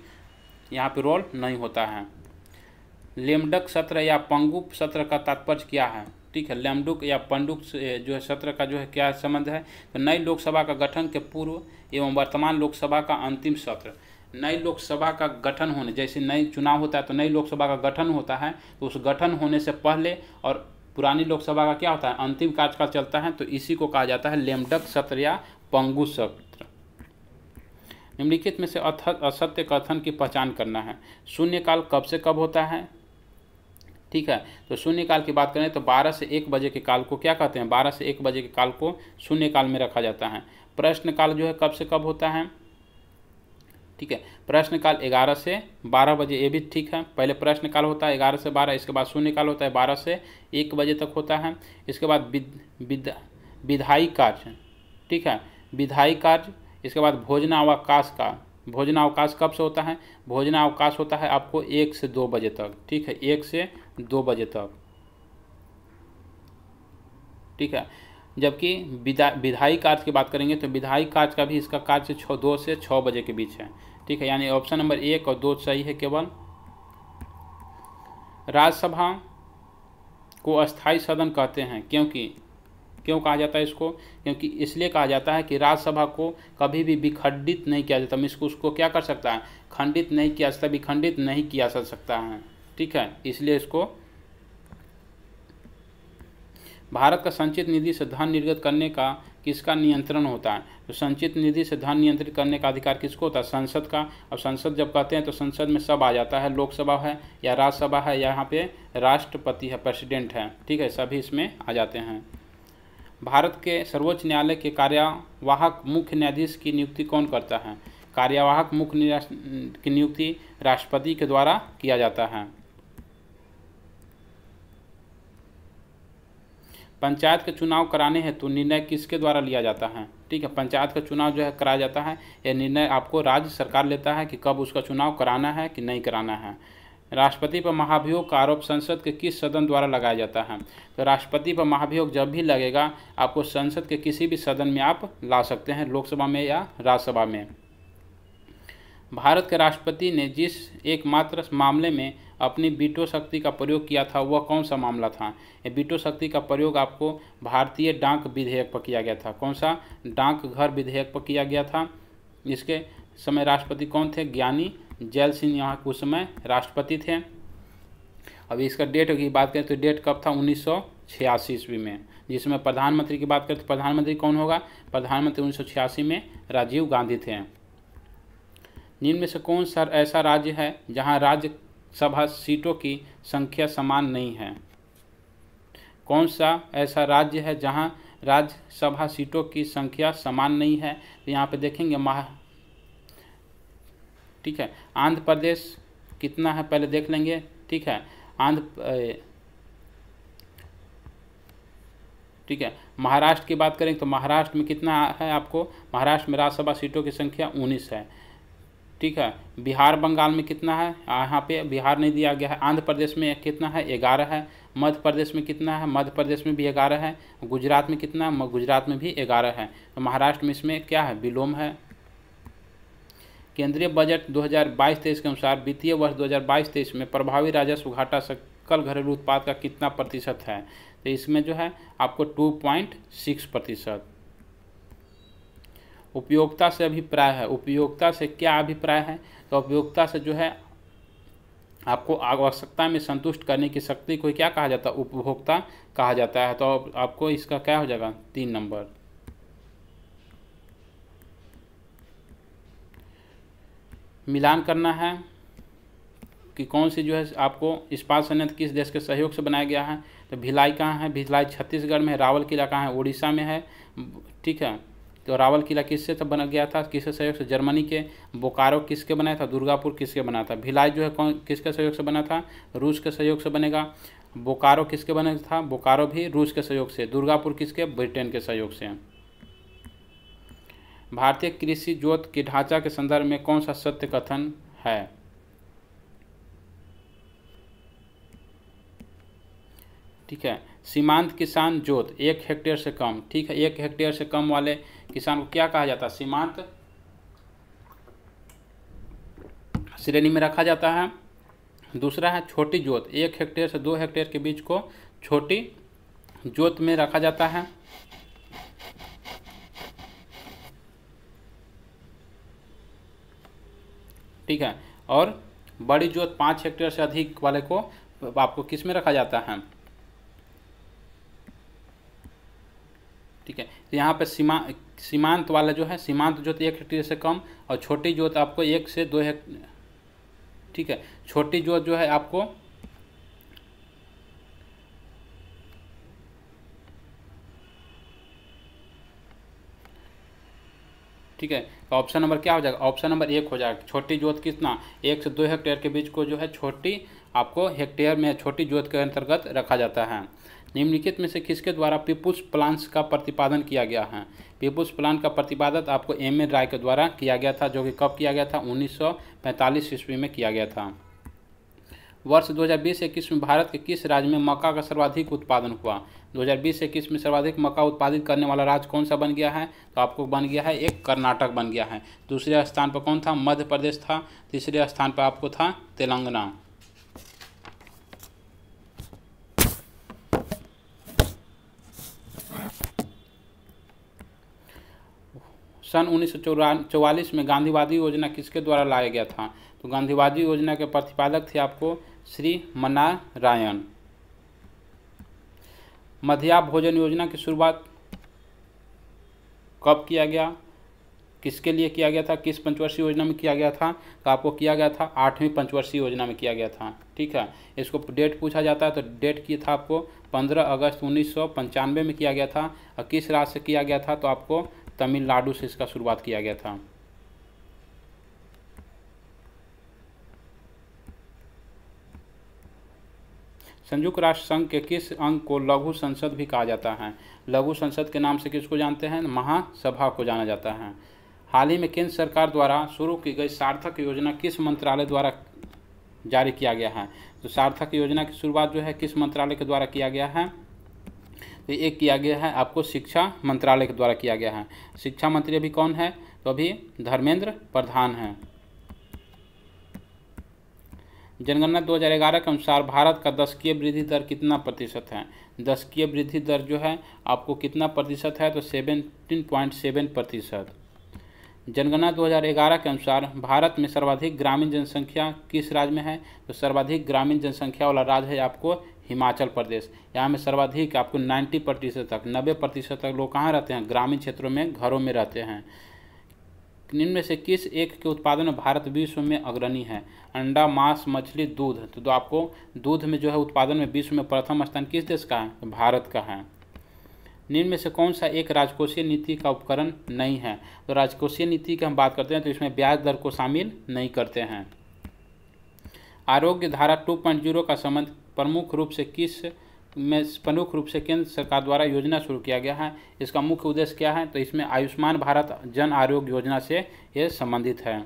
यहाँ पर रोल नहीं होता है लेमडक सत्र या पंगु सत्र का तात्पर्य क्या है ठीक है लेमडुक या पंडुक जो है सत्र का जो है क्या संबंध है तो नई लोकसभा का गठन के पूर्व एवं वर्तमान लोकसभा का अंतिम सत्र नई लोकसभा का गठन होने जैसे नई चुनाव होता है तो नई लोकसभा का गठन होता है तो उस गठन होने से पहले और पुरानी लोकसभा का क्या होता है अंतिम कार्यकाल चलता है तो इसी को कहा जाता है लेमडक सत्र या पंगु सत्र निम्नलिखित में से असत्य कथन की पहचान करना है शून्यकाल कब से कब होता है ठीक है तो शून्यकाल की बात करें तो 12 से 1 बजे के काल को क्या कहते हैं 12 से 1 बजे के काल को शून्यकाल में रखा जाता है प्रश्नकाल जो है कब से कब होता है ठीक है प्रश्नकाल 11 से 12 बजे ये भी ठीक है पहले प्रश्नकाल होता है 11 से 12 इसके बाद शून्यकाल होता है 12 से 1 बजे तक होता है इसके बाद विधायी कार्य ठीक है विधायी कार्य इसके बाद भोजनावकाश का भोजनावकाश कब से होता है भोजनावकाश होता है आपको एक से दो बजे तक ठीक है एक से दो बजे तक ठीक है जबकि विधा विधायी कार्य की बात करेंगे तो विधायी कार्य का भी इसका कार्य छः दो से छः बजे के बीच है ठीक है यानी ऑप्शन नंबर एक और दो सही है केवल राज्यसभा को अस्थाई सदन कहते हैं क्योंकि क्यों कहा जाता है इसको क्योंकि इसलिए कहा जाता है कि राज्यसभा को कभी भी विखंडित नहीं किया जाता इसको उसको क्या कर सकता है खंडित नहीं किया जाता विखंडित नहीं किया जा सकता है ठीक है इसलिए इसको भारत का संचित निधि से धन निर्गत करने का किसका नियंत्रण होता है तो संचित निधि से धन नियंत्रित करने का अधिकार किसको होता है संसद का अब संसद जब कहते हैं तो संसद में सब आ जाता है लोकसभा है या राज्यसभा है या यहाँ पे राष्ट्रपति है प्रेसिडेंट है ठीक है सभी इसमें आ जाते हैं भारत के सर्वोच्च न्यायालय के कार्यवाहक मुख्य न्यायाधीश की नियुक्ति कौन करता है कार्यवाहक मुख्य की नियुक्ति राष्ट्रपति के द्वारा किया जाता है पंचायत का चुनाव कराने हैं तो निर्णय किसके द्वारा लिया जाता है ठीक है पंचायत का चुनाव जो है कराया जाता है यह निर्णय आपको राज्य सरकार लेता है कि कब उसका चुनाव कराना है कि नहीं कराना है राष्ट्रपति पर महाभियोग का आरोप संसद के किस सदन द्वारा लगाया जाता है तो राष्ट्रपति पर महाभियोग जब भी लगेगा आपको संसद के किसी भी सदन में आप ला सकते हैं लोकसभा में या राज्यसभा में भारत के राष्ट्रपति ने जिस एकमात्र मामले में अपनी बीटो शक्ति का प्रयोग किया था वह कौन सा मामला था ये बीटो शक्ति का प्रयोग आपको भारतीय डाक विधेयक पर किया गया था कौन सा डाक घर विधेयक पर किया गया था इसके समय राष्ट्रपति कौन थे ज्ञानी जैल सिंह यहाँ उस समय राष्ट्रपति थे अब इसका डेट की बात करें तो डेट कब था उन्नीस सौ छियासी ईस्वी में जिसमें प्रधानमंत्री की बात करें तो प्रधानमंत्री कौन होगा प्रधानमंत्री उन्नीस सौ छियासी में राजीव गांधी थे निम्न में से कौन सा ऐसा राज्य है जहाँ राज्यसभा सीटों की संख्या समान नहीं है कौन सा ऐसा राज्य है जहाँ राज्यसभा सीटों की संख्या समान नहीं है तो यहाँ पे देखेंगे महा ठीक है आंध्र प्रदेश कितना है पहले देख लेंगे ठीक है आंध्र ठीक है महाराष्ट्र की बात करें तो महाराष्ट्र में कितना है आपको महाराष्ट्र में राज्यसभा सीटों की संख्या उन्नीस है ठीक है बिहार बंगाल में कितना है यहाँ पे बिहार नहीं दिया गया है आंध्र प्रदेश में कितना है ग्यारह है मध्य प्रदेश में कितना है मध्य प्रदेश में भी ग्यारह है गुजरात में कितना है गुजरात में भी ग्यारह है तो महाराष्ट्र में इसमें क्या है विलोम है केंद्रीय बजट 2022-23 के अनुसार वित्तीय वर्ष 2022-23 में प्रभावी राजस्व घाटा सकल घरेलू उत्पाद का कितना प्रतिशत है तो इसमें जो है आपको 2.6 प्रतिशत उपयोगिता से अभिप्राय है उपयोगिता से क्या अभिप्राय है तो उपयोगिता से जो है आपको आवश्यकता में संतुष्ट करने की शक्ति को क्या कहा जाता है उपभोक्ता कहा जाता है तो आपको इसका क्या हो जाएगा तीन नंबर मिलान करना है कि कौन सी जो है आपको इस्पात संयंत्र किस देश के सहयोग से बनाया गया है तो भिलाई कहाँ है भिलाई छत्तीसगढ़ में रावल किला कहाँ है उड़ीसा में है ठीक है तो रावल किला किससे तो बना गया था किसके सहयोग से जर्मनी के बोकारो किसके बनाया था दुर्गापुर किसके बना था भिलाई जो है कौन किसके सहयोग से बना था रूस के सहयोग से बनेगा बोकारो किसके बना था बोकारो भी रूस के सहयोग से दुर्गापुर किसके ब्रिटेन के सहयोग से भारतीय कृषि जोत के ढांचा के संदर्भ में कौन सा सत्य कथन है ठीक है सीमांत किसान जोत एक हेक्टेयर से कम ठीक है एक हेक्टेयर से कम वाले किसान को क्या कहा जाता है सीमांत श्रेणी में रखा जाता है दूसरा है छोटी जोत एक हेक्टेयर से दो हेक्टेयर के बीच को छोटी जोत में रखा जाता है ठीक है और बड़ी जोत पाँच हेक्टेयर से अधिक वाले को आपको किस में रखा जाता है ठीक है तो यहाँ पर सीमा सीमांत वाला जो है सीमांत जोत एक हेक्टेयर से कम और छोटी जोत आपको एक से दो हेक्ट ठीक है छोटी जोत जो है आपको ठीक है तो ऑप्शन नंबर क्या हो जाएगा ऑप्शन नंबर एक हो जाएगा छोटी जोत कितना एक से दो हेक्टेयर के बीच को जो है छोटी आपको हेक्टेयर में छोटी जोत के अंतर्गत रखा जाता है निम्नलिखित में से किसके द्वारा पीपुल्स प्लांट्स का प्रतिपादन किया गया है पीपुल्स प्लांट का प्रतिपादन आपको एम ए राय के द्वारा किया गया था जो कि कब किया गया था 1945 ईस्वी में किया गया था वर्ष 2020-21 में भारत के किस राज्य में मक्का का सर्वाधिक उत्पादन हुआ 2020-21 में सर्वाधिक मक्का उत्पादित करने वाला राज्य कौन सा बन गया है तो आपको बन गया है एक कर्नाटक बन गया है दूसरे स्थान पर कौन था मध्य प्रदेश था तीसरे स्थान पर आपको था तेलंगाना सन उन्नीस में गांधीवादी योजना किसके द्वारा लाया गया था तो गांधीवादी योजना के प्रतिपादक थे आपको श्री मनारायण मध्या भोजन योजना की शुरुआत कब किया गया किसके लिए किया गया था किस पंचवर्षीय योजना में किया गया था तो आपको किया गया था आठवीं पंचवर्षीय योजना में किया गया था ठीक है इसको डेट पूछा जाता है तो डेट की था आपको पंद्रह अगस्त उन्नीस में किया गया था और किस राज्य से किया गया था तो आपको तमिलनाडु से इसका शुरुआत किया गया था संयुक्त राष्ट्र संघ के किस अंग को लघु संसद भी कहा जाता है लघु संसद के नाम से किसको जानते हैं महासभा को जाना जाता है हाल ही में केंद्र सरकार द्वारा शुरू की गई सार्थक योजना किस मंत्रालय द्वारा जारी किया गया है तो सार्थक योजना की शुरुआत जो है किस मंत्रालय के द्वारा किया गया है तो एक किया गया है आपको शिक्षा मंत्रालय के द्वारा किया गया है शिक्षा मंत्री अभी कौन है तो अभी धर्मेंद्र प्रधान हैं जनगणना 2011 के अनुसार भारत का दशकीय वृद्धि दर कितना प्रतिशत है दशकीय वृद्धि दर जो है आपको कितना प्रतिशत है तो सेवनटीन पॉइंट सेवन प्रतिशत जनगणना 2011 के अनुसार भारत में सर्वाधिक ग्रामीण जनसंख्या किस राज्य में है तो सर्वाधिक ग्रामीण जनसंख्या वाला राज्य है आपको हिमाचल प्रदेश यहाँ में सर्वाधिक आपको 90 प्रतिशत तक 90 प्रतिशत तक लोग कहाँ रहते हैं ग्रामीण क्षेत्रों में घरों में रहते हैं निम्न से किस एक के उत्पादन में भारत विश्व में अग्रणी है अंडा मांस मछली दूध तो, दो आपको दूध में जो है उत्पादन में विश्व में प्रथम स्थान किस देश का है भारत का है निम्न से कौन सा एक राजकोषीय नीति का उपकरण नहीं है तो राजकोषीय नीति की हम बात करते हैं तो इसमें ब्याज दर को शामिल नहीं करते हैं आरोग्य धारा टू का संबंध प्रमुख रूप से किस में प्रमुख रूप से केंद्र सरकार द्वारा योजना शुरू किया गया है इसका मुख्य उद्देश्य क्या है तो इसमें आयुष्मान भारत जन आरोग्य योजना से ये संबंधित है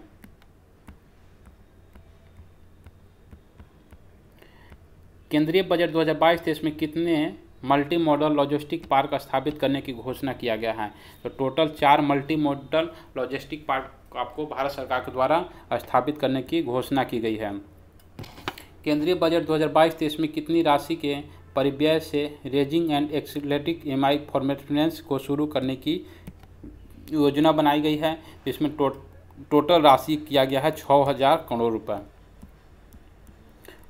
केंद्रीय बजट 2022 तेईस में कितने मल्टी मॉडल लॉजिस्टिक पार्क स्थापित करने की घोषणा किया गया है तो टोटल चार मल्टी मॉडल लॉजिस्टिक पार्क आपको भारत सरकार के द्वारा स्थापित करने की घोषणा की गई है केंद्रीय बजट 2022 तेईस में कितनी राशि के परिव्यय से रेजिंग एंड एक्सीटिक एम आई फॉर्मेटेंस को शुरू करने की योजना बनाई गई है जिसमें टो, टोटल राशि किया गया है छः हज़ार करोड़ रुपए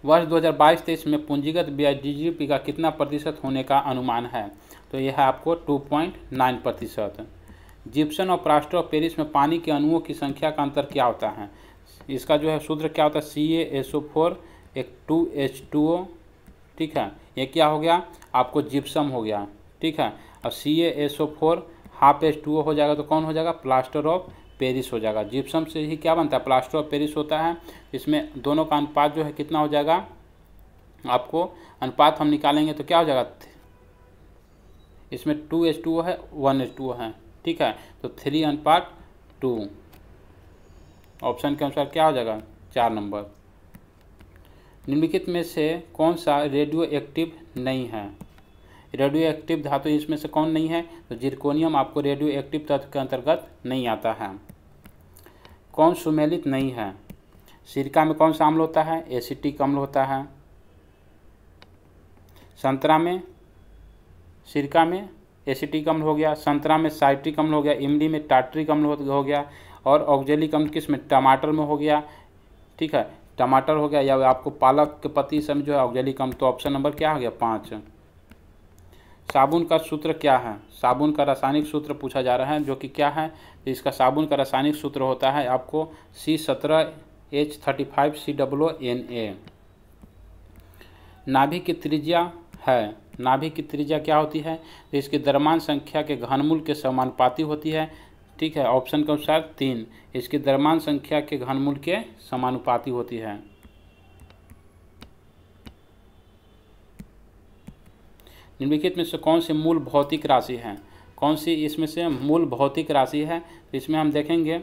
वर्ष 2022 हज़ार में पूंजीगत व्यय जीडीपी का कितना प्रतिशत होने का अनुमान है तो यह है आपको 2.9 प्रतिशत जिप्सन और प्लास्टर ऑफ पेरिस में पानी के अणुओं की संख्या का अंतर क्या होता है इसका जो है सूत्र क्या होता है C A S O four एक टू एच टू ओ ठीक है ये क्या हो गया आपको जिप्सम हो गया ठीक है अब C A S O four half S two हो जाएगा तो कौन हो जाएगा प्लास्टर ऑफ पेरिस हो जाएगा जिप्सम से ही क्या बनता है प्लास्टर ऑफ पेरिस होता है इसमें दोनों का अनुपात जो है कितना हो जाएगा आपको अनुपात हम निकालेंगे तो क्या हो जाएगा इसमें टू एच टू है वन एच टू है ठीक है तो थ्री अनुपात टू ऑप्शन के अनुसार क्या हो जाएगा चार नंबर निम्नलिखित में से कौन सा रेडियो एक्टिव नहीं है रेडियो एक्टिव धातु इसमें से कौन नहीं है तो जिरकोनियम आपको रेडियो एक्टिव तत्व के अंतर्गत नहीं आता है कौन सुमेलित नहीं है सिरका में कौन सा अम्ल होता है एसिटिक अम्ल होता है संतरा में सिरका में एसिटिक अम्ल हो गया संतरा में साइट्रिक अम्ल हो गया इमली में टाट्रिक अम्ल हो गया और ऑक्जेलिक अम्ल किस में टमाटर में हो गया ठीक है टमाटर हो गया या आपको पालक के जो समझो ऑर्गेनिक हम तो ऑप्शन नंबर क्या हो गया पाँच साबुन का सूत्र क्या है साबुन का रासायनिक सूत्र पूछा जा रहा है जो कि क्या है इसका साबुन का रासायनिक सूत्र होता है आपको सी सत्रह H thirty five C W N A नाभि की त्रिज्या है नाभि की त्रिज्या क्या होती है इसकी दरमान संख्या के घनमूल के समानुपाती होती है ठीक है ऑप्शन के अनुसार तीन इसके दरमान संख्या के घनमूल के समानुपाती होती है निम्नलिखित में से कौन सी मूल भौतिक राशि है कौन सी इसमें से मूल भौतिक राशि है तो इसमें हम देखेंगे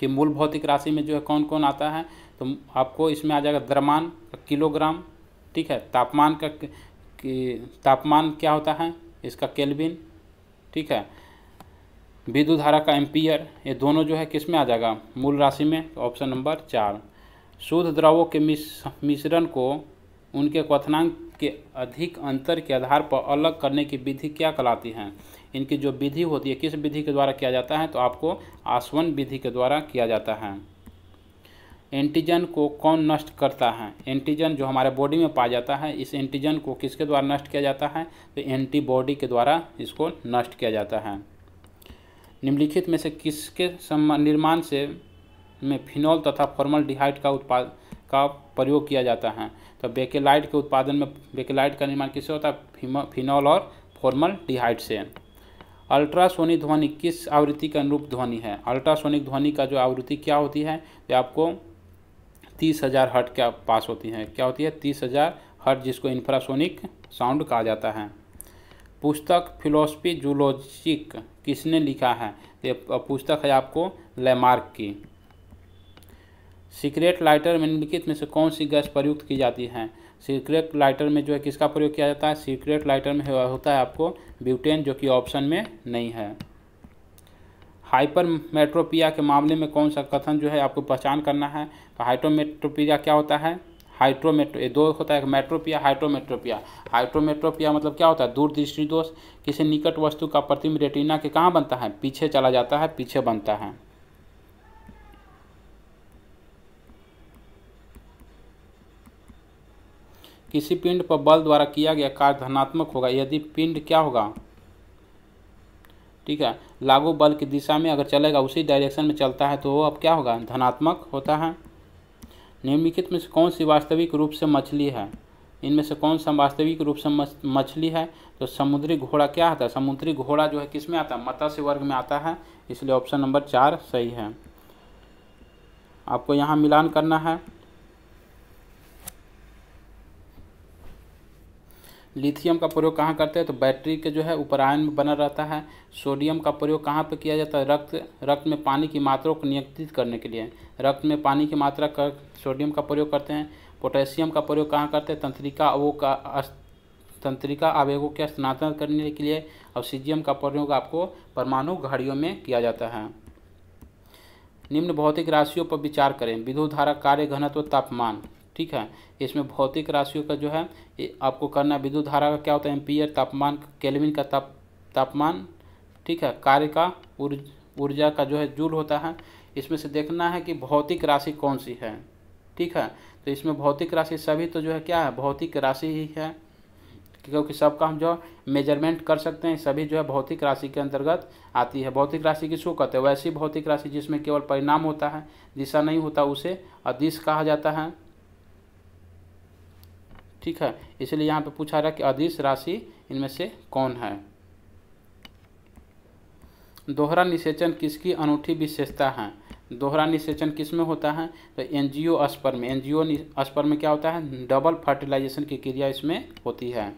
कि मूल भौतिक राशि में जो है कौन कौन आता है तो आपको इसमें आ जाएगा द्रमान का किलोग्राम ठीक है तापमान का तापमान क्या होता है इसका केल्विन ठीक है विद्युत धारा का एम्पियर ये दोनों जो है किस में आ जाएगा मूल राशि में ऑप्शन तो नंबर चार शुद्ध द्रवों के मिश्रण को उनके क्वथनांक के अधिक अंतर के आधार पर अलग करने की विधि क्या कहलाती है इनकी जो विधि होती है किस विधि के द्वारा किया जाता है तो आपको आसवन विधि के द्वारा किया जाता है एंटीजन को कौन नष्ट करता है एंटीजन जो हमारे बॉडी में पाया जाता है इस एंटीजन को किसके द्वारा नष्ट किया जाता है तो एंटीबॉडी के द्वारा इसको नष्ट किया जाता है निम्नलिखित में से किसके निर्माण से में फिनॉल तथा फॉर्मल डिहाइट का उत्पाद का प्रयोग किया जाता है तो बेकेलाइट के उत्पादन में बेकेलाइट का निर्माण किससे होता है फिनॉल और फॉर्मल डिहाइड से अल्ट्रासोनिक ध्वनि किस आवृत्ति के अनुरूप ध्वनि है अल्ट्रासोनिक ध्वनि का जो आवृत्ति क्या होती है ये आपको तीस हज़ार हट के पास होती है क्या होती है तीस हज़ार हट जिसको इंफ्रासोनिक साउंड कहा जाता है पुस्तक फिलोसफी जूलॉजिक किसने लिखा है तो ये पुस्तक है आपको लेमार्क की सीक्रेट लाइटर में निम्नलिखित में से कौन सी गैस प्रयुक्त की जाती है सीक्रेट लाइटर में जो है किसका प्रयोग किया जाता है सीक्रेट लाइटर में होता है आपको ब्यूटेन जो कि ऑप्शन में नहीं है हाइपर मेट्रोपिया के मामले में कौन सा कथन जो है आपको पहचान करना है तो हाइटोमेट्रोपिया क्या होता है हाइड्रोमेट्रो ये दो होता है मेट्रोपिया हाइड्रोमेट्रोपिया हाइड्रोमेट्रोपिया मतलब क्या होता है दूरदृष्टि दोष किसी निकट वस्तु का प्रतिम रेटिना के कहाँ बनता है पीछे चला जाता है पीछे बनता है किसी पिंड पर बल द्वारा किया गया कार्य धनात्मक होगा यदि पिंड क्या होगा ठीक है लागू बल की दिशा में अगर चलेगा उसी डायरेक्शन में चलता है तो वो अब क्या होगा धनात्मक होता है निम्नलिखित में से कौन सी वास्तविक रूप से मछली है इनमें से कौन सा वास्तविक रूप से मछली है तो समुद्री घोड़ा क्या आता है समुद्री घोड़ा जो है किस में आता है मत्स्य वर्ग में आता है इसलिए ऑप्शन नंबर चार सही है आपको यहाँ मिलान करना है लिथियम का प्रयोग कहाँ करते हैं तो बैटरी के जो है ऊपर आयन में बना रहता है सोडियम का प्रयोग कहाँ पर किया जाता है रक्त रक्त में पानी की मात्रा को नियंत्रित करने के लिए रक्त में पानी की मात्रा कर सोडियम का प्रयोग करते हैं पोटेशियम का प्रयोग कहाँ करते हैं तंत्रिका वो का तंत्रिका आवेगों के स्नातन करने के लिए ऑक्सीजियम का प्रयोग आपको परमाणु घड़ियों में किया जाता है निम्न भौतिक राशियों पर विचार करें विद्युत धारा कार्य घनत्व तापमान ठीक है इसमें भौतिक राशियों का जो है आपको करना है विद्युत धारा का क्या होता है एम्पियर तापमान केलविन का ताप तापमान ठीक है कार्य का ऊर्जा का जो है जूल होता है इसमें से देखना है कि भौतिक राशि कौन सी है ठीक है तो इसमें भौतिक राशि सभी तो जो है क्या है भौतिक राशि ही है क्योंकि सबका हम जो मेजरमेंट कर सकते हैं सभी जो है भौतिक राशि के अंतर्गत आती है भौतिक राशि किसको कहते हैं वैसी भौतिक राशि जिसमें केवल परिणाम होता है दिशा नहीं होता उसे अदिश कहा जाता है ठीक है इसलिए यहाँ पे पूछा रहा कि अधिस राशि इनमें से कौन है दोहरा निषेचन किसकी अनूठी विशेषता है दोहरा निषेचन किस में होता है तो एन जी ओ स्पर में एन जी ओ स्पर में क्या होता है डबल फर्टिलाइजेशन की क्रिया इसमें होती है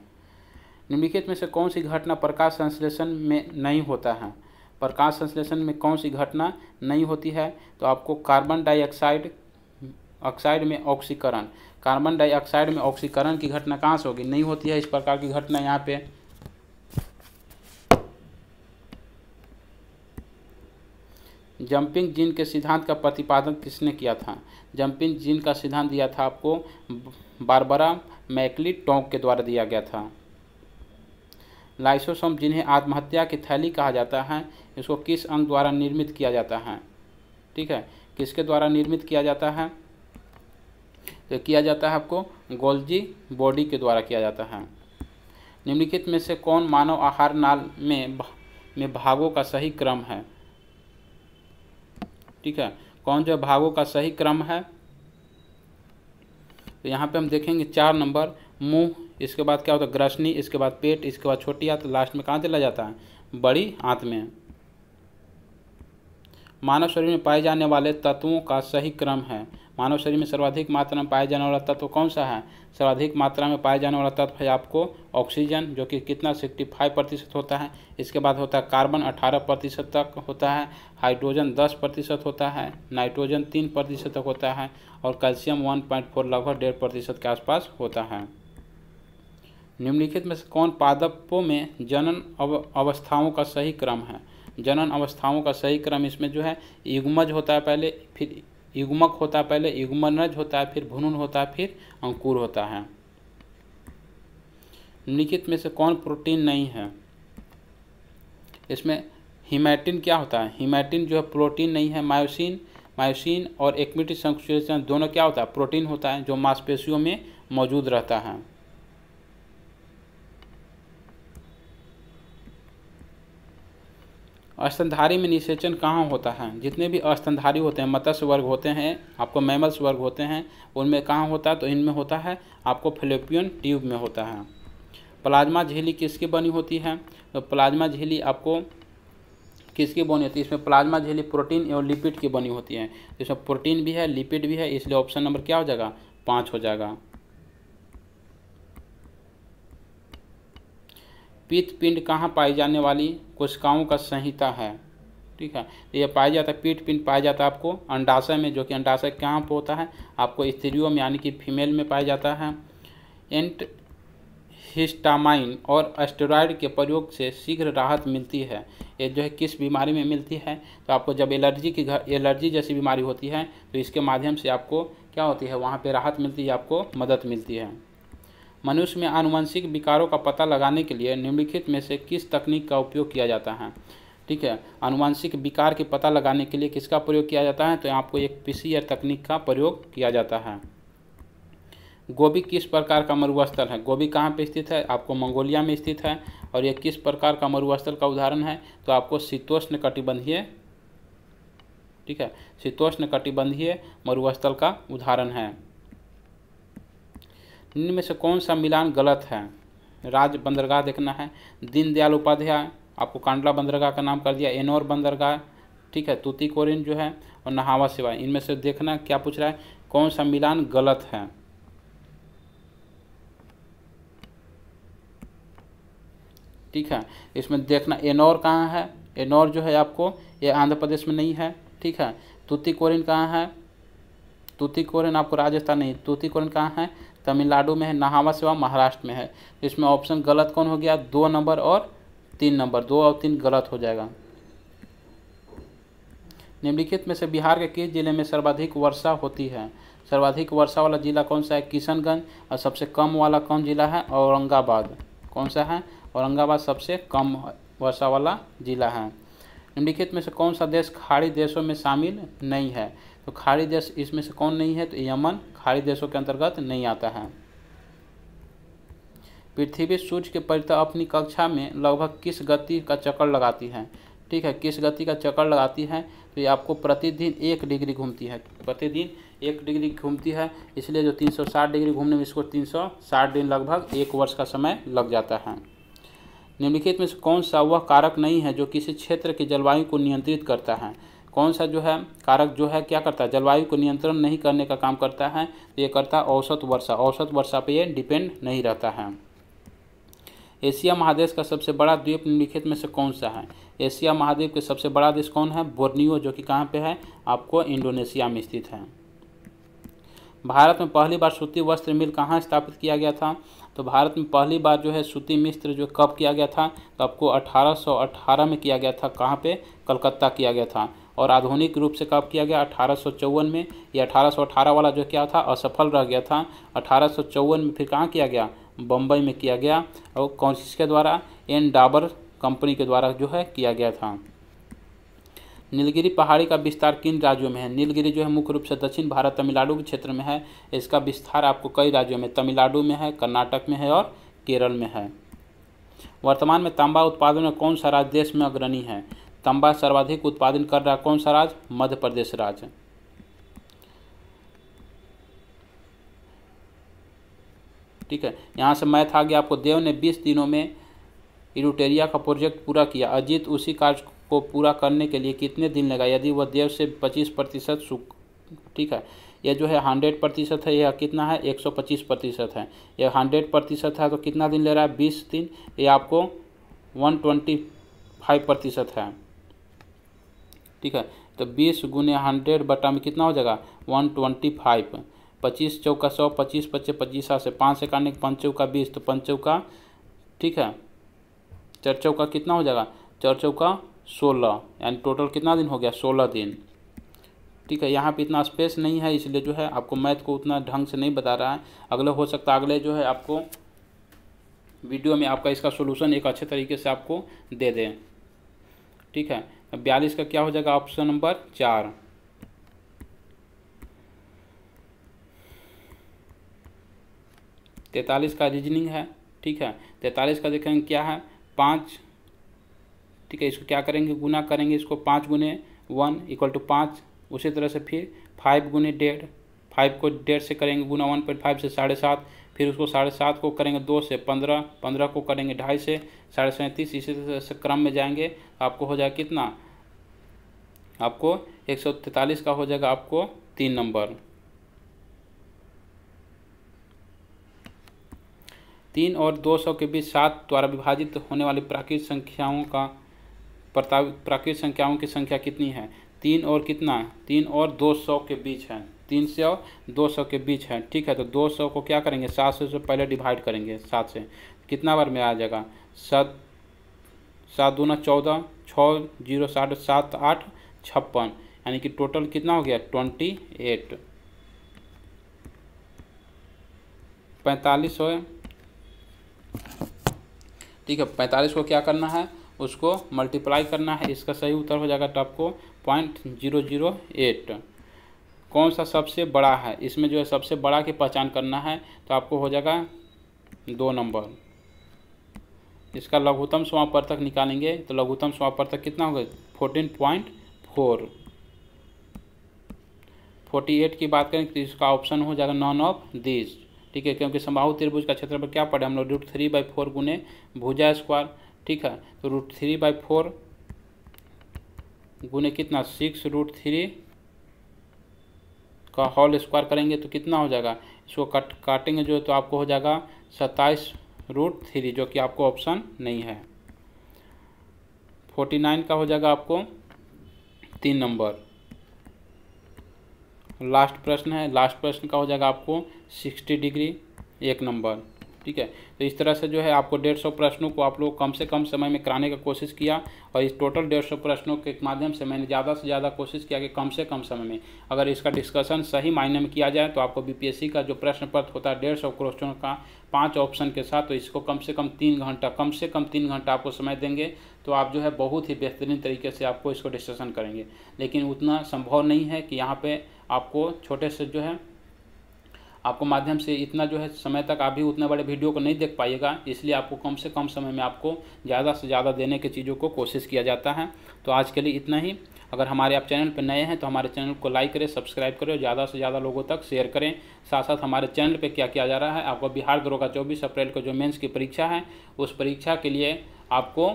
निम्नलिखित में से कौन सी घटना प्रकाश संश्लेषण में नहीं होता है प्रकाश संश्लेषण में कौन सी घटना नहीं होती है तो आपको कार्बन डाइऑक्साइड ऑक्साइड में ऑक्सीकरण कार्बन डाइऑक्साइड में ऑक्सीकरण की घटना कहाँ से होगी नहीं होती है इस प्रकार की घटना यहाँ पे जंपिंग जीन के सिद्धांत का प्रतिपादन किसने किया था जंपिंग जीन का सिद्धांत दिया था आपको बारबरा मैकली टोंक के द्वारा दिया गया था लाइसोसोम जिन्हें आत्महत्या की थैली कहा जाता है इसको किस अंग द्वारा निर्मित किया जाता है ठीक है किसके द्वारा निर्मित किया जाता है किया जाता है आपको गोल्जी बॉडी के द्वारा किया जाता है निम्नलिखित में से कौन मानव आहार नाल में में भागों का सही क्रम है ठीक है कौन जो भागों का सही क्रम है तो यहाँ पे हम देखेंगे चार नंबर मुंह इसके बाद क्या होता है ग्रसनी इसके बाद पेट इसके बाद छोटी आंत लास्ट में कहाँ चला जाता है बड़ी आंत में मानव शरीर में पाए जाने वाले तत्वों का सही क्रम है मानव शरीर में सर्वाधिक मात्रा में पाया जाने वाला तत्व कौन सा है सर्वाधिक मात्रा में पाया जाने वाला तत्व है आपको ऑक्सीजन जो कि कितना सिक्सटी फाइव प्रतिशत होता है इसके बाद होता है कार्बन अठारह प्रतिशत तक होता है हाइड्रोजन दस प्रतिशत होता है नाइट्रोजन तीन प्रतिशत तक होता है और कैल्शियम वन पॉइंट फोर लगभग डेढ़ प्रतिशत के आसपास होता है निम्नलिखित में से कौन पादपों में जनन अव अवस्थाओं का सही क्रम है जनन अवस्थाओं का सही क्रम इसमें जो है युग्मज होता है पहले फिर युग्मक होता है पहले युग्मनज होता है फिर भुनुन होता है फिर अंकुर होता है निम्नलिखित में से कौन प्रोटीन नहीं है इसमें हिमैटिन क्या होता है हिमैटिन जो है प्रोटीन नहीं है मायोसिन मायोसिन और एक्मिटी संकुचन दोनों क्या होता है प्रोटीन होता है जो मांसपेशियों में मौजूद रहता है अस्तनधारी में निषेचन कहाँ होता है जितने भी अस्तनधारी होते हैं मत्स्य वर्ग होते हैं आपको मैमल्स वर्ग होते हैं उनमें कहाँ होता है तो इनमें होता है आपको फिलोपियन ट्यूब में होता है प्लाज्मा झीली किसकी बनी होती है तो प्लाज्मा झीली आपको किसकी बनी होती है इसमें प्लाज्मा झीली प्रोटीन एवं लिपिड की बनी होती है इसमें प्रोटीन भी है लिपिड भी है इसलिए ऑप्शन नंबर क्या हो जाएगा पाँच हो जाएगा पीत पिंड कहाँ पाई जाने वाली कोशिकाओं का संहिता है ठीक है तो यह पाया जाता है पीठ पिंड पाया जाता है आपको अंडाशय में जो कि अंडाशय कहाँ पर होता है आपको स्त्रियों में यानी कि फीमेल में पाया जाता है एंट हिस्टामाइन और एस्टेरॉयड के प्रयोग से शीघ्र राहत मिलती है ये जो है किस बीमारी में मिलती है तो आपको जब एलर्जी की घर एलर्जी जैसी बीमारी होती है तो इसके माध्यम से आपको क्या होती है वहाँ पे राहत मिलती है आपको मदद मिलती है मनुष्य में आनुवंशिक विकारों का पता लगाने के लिए निम्नलिखित में से किस तकनीक का उपयोग किया जाता है ठीक है आनुवंशिक विकार के पता लगाने के लिए किसका प्रयोग किया जाता है तो आपको एक पीसीआर तकनीक का प्रयोग किया जाता है गोभी किस प्रकार का मरुस्थल है गोभी कहाँ पर स्थित है आपको मंगोलिया में स्थित है और यह किस प्रकार का मरुस्थल का उदाहरण है तो आपको शीतोष्ण कटिबंधीय ठीक है शीतोष्ण कटिबंधीय मरुस्थल का उदाहरण है इनमें से कौन सा मिलान गलत है राज बंदरगाह देखना है दीनदयाल उपाध्याय आपको कांडला बंदरगाह का नाम कर दिया एनोर बंदरगाह ठीक है तूतीकोरिन जो है और नहावा सिवाय इनमें से देखना क्या पूछ रहा है कौन सा मिलान गलत है ठीक है इसमें देखना एनौर कहाँ है एनौर जो है आपको ये आंध्र प्रदेश में नहीं है ठीक है तूतीकोरिन कहाँ है तूतीकोरिन आपको राजस्थान नहीं तूतीकोरिन कहाँ है तमिलनाडु में है नहावा सेवा महाराष्ट्र में है इसमें ऑप्शन गलत कौन हो गया दो नंबर और तीन नंबर दो और तीन गलत हो जाएगा निम्नलिखित में से बिहार के किस जिले में सर्वाधिक वर्षा होती है सर्वाधिक वर्षा वाला जिला कौन सा है किशनगंज और सबसे कम वाला कौन जिला है औरंगाबाद कौन सा है औरंगाबाद सबसे कम वर्षा वाला जिला है निम्नलिखित में से कौन सा देश खाड़ी देशों में शामिल नहीं है तो खाड़ी देश इसमें से कौन नहीं है तो यमन खाड़ी देशों के अंतर्गत नहीं आता है पृथ्वी सूर्य के परिता अपनी कक्षा में लगभग किस गति का चक्कर लगाती है ठीक है किस गति का चक्कर लगाती है तो ये आपको प्रतिदिन एक डिग्री घूमती है प्रतिदिन एक डिग्री घूमती है इसलिए जो 360 डिग्री घूमने में इसको 360 दिन लगभग एक वर्ष का समय लग जाता है निम्नलिखित में से कौन सा वह कारक नहीं है जो किसी क्षेत्र की जलवायु को नियंत्रित करता है कौन सा जो है कारक जो है क्या करता है जलवायु को नियंत्रण नहीं करने का काम करता है तो ये करता है औसत वर्षा औसत वर्षा पे ये डिपेंड नहीं रहता है एशिया महादेश का सबसे बड़ा द्वीप निम्नलिखित में से कौन सा है एशिया महाद्वीप के सबसे बड़ा देश कौन है बोर्नियो जो कि कहाँ पे है आपको इंडोनेशिया में स्थित है भारत में पहली बार सूती वस्त्र मिल कहाँ स्थापित किया गया था तो भारत में पहली बार जो है सूती मिस्त्र जो कब किया गया था तो आपको 1818 में किया गया था कहाँ पे कलकत्ता किया गया था और आधुनिक रूप से कब किया गया अठारह में या अठारह वाला जो क्या था असफल रह गया था अठारह में फिर कहाँ किया गया बम्बई में किया गया और कौन के द्वारा एन डाबर कंपनी के द्वारा जो है किया गया था नीलगिरी पहाड़ी का विस्तार किन राज्यों में है नीलगिरी जो है मुख्य रूप से दक्षिण भारत तमिलनाडु के क्षेत्र में है इसका विस्तार आपको कई राज्यों में तमिलनाडु में है कर्नाटक में है और केरल में है वर्तमान में तांबा उत्पादन में कौन सा राज्य देश में अग्रणी है तांबा सर्वाधिक उत्पादन कर रहा कौन सा राज्य मध्य प्रदेश राज्य ठीक है यहाँ से मैथ आ गया आपको देव ने 20 दिनों में इरुटेरिया का प्रोजेक्ट पूरा किया अजीत उसी कार्य को पूरा करने के लिए कितने दिन लगा यदि वह देव से 25 प्रतिशत ठीक है यह जो है हंड्रेड प्रतिशत है यह कितना है एक सौ पच्चीस प्रतिशत है यह हंड्रेड प्रतिशत है तो कितना दिन ले रहा है बीस दिन ये आपको वन ट्वेंटी फाइव प्रतिशत है ठीक है तो बीस गुने हंड्रेड बटा में कितना हो जाएगा वन ट्वेंटी फाइव पच्चीस चौका सौ पच्चीस पच्चीस पच्चीस से पाँच से काटने पाँच का बीस तो पाँच का ठीक है चार चौका कितना हो जाएगा चार चौका सोलह यानी टोटल कितना दिन हो गया सोलह दिन ठीक है यहाँ पे इतना स्पेस नहीं है इसलिए जो है आपको मैथ को उतना ढंग से नहीं बता रहा है अगले हो सकता है अगले जो है आपको वीडियो में आपका इसका सोल्यूशन एक अच्छे तरीके से आपको दे दें ठीक है बयालीस का क्या हो जाएगा ऑप्शन नंबर चार तैतालीस का रीजनिंग है ठीक है तैतालीस का देखेंगे क्या है पाँच ठीक है इसको क्या करेंगे गुना करेंगे इसको पाँच गुने वन इक्वल टू पाँच उसी तरह से फिर फाइव गुने डेढ़ फाइव को डेढ़ से करेंगे गुना वन पॉइंट फाइव से साढ़े सात फिर उसको साढ़े सात को करेंगे दो से पंद्रह पंद्रह को करेंगे ढाई से साढ़े सैंतीस इसी क्रम में जाएंगे आपको हो जाएगा कितना आपको एक सौ तैंतालीस का हो जाएगा आपको तीन नंबर तीन और दो सौ के बीच सात द्वारा विभाजित होने वाली प्राकृत संख्याओं का प्राकृत संख्याओं की संख्या कितनी है तीन और कितना तीन और दो सौ के बीच है तीन सौ और दो सौ के बीच है ठीक है तो दो सौ को क्या करेंगे सात सौ से पहले डिवाइड करेंगे सात से कितना बार में आ जाएगा सात सात दो न चौदह छः जीरो साठ सात आठ छप्पन यानी कि टोटल कितना हो गया ट्वेंटी एट पैंतालीस हो ठीक है पैंतालीस को क्या करना है उसको मल्टीप्लाई करना है इसका सही उत्तर हो जाएगा तो आपको पॉइंट जीरो जीरो एट कौन सा सबसे बड़ा है इसमें जो है सबसे बड़ा की पहचान करना है तो आपको हो जाएगा दो नंबर इसका लघुतम समापर्तक निकालेंगे तो लघुतम समापर्तक कितना होगा fourteen point four forty eight की बात करें तो इसका ऑप्शन हो जाएगा नॉन ऑफ दिस ठीक है क्योंकि समाहु त्रिभुज का क्षेत्रफल क्या पड़े हम लोग रूट थ्री बाई फोर गुने भुजा स्क्वायर ठीक है तो रूट थ्री बाई फोर गुने कितना सिक्स रूट थ्री का होल स्क्वायर करेंगे तो कितना हो जाएगा इसको कट काटेंगे जो तो आपको हो जाएगा सत्ताईस रूट थ्री जो कि आपको ऑप्शन नहीं है फोर्टी नाइन का हो जाएगा आपको तीन नंबर लास्ट प्रश्न है लास्ट प्रश्न का हो जाएगा आपको सिक्सटी डिग्री एक नंबर ठीक है तो इस तरह से जो है आपको डेढ़ सौ प्रश्नों को आप लोग कम से कम समय में कराने का कोशिश किया और इस टोटल डेढ़ सौ प्रश्नों के माध्यम से मैंने ज़्यादा से ज़्यादा कोशिश किया कि कम से कम समय में अगर इसका डिस्कशन सही मायने में किया जाए तो आपको बीपीएससी का जो प्रश्न पत्र होता है डेढ़ सौ क्वेश्चनों का पांच ऑप्शन के साथ तो इसको कम से कम तीन घंटा कम से कम तीन घंटा आपको समय देंगे तो आप जो है बहुत ही बेहतरीन तरीके से आपको इसको डिस्कशन करेंगे लेकिन उतना संभव नहीं है कि यहाँ पर आपको छोटे से जो है आपको माध्यम से इतना जो है समय तक आप भी उतने बड़े वीडियो को नहीं देख पाइएगा इसलिए आपको कम से कम समय में आपको ज़्यादा से ज़्यादा देने की चीज़ों को कोशिश किया जाता है तो आज के लिए इतना ही अगर हमारे आप चैनल पर नए हैं तो हमारे चैनल को लाइक करें सब्सक्राइब करें और ज़्यादा से ज़्यादा लोगों तक शेयर करें साथ साथ हमारे चैनल पर क्या किया जा रहा है आपको बिहार दरोगा चौबीस अप्रैल को जो मेन्स की परीक्षा है उस परीक्षा के लिए आपको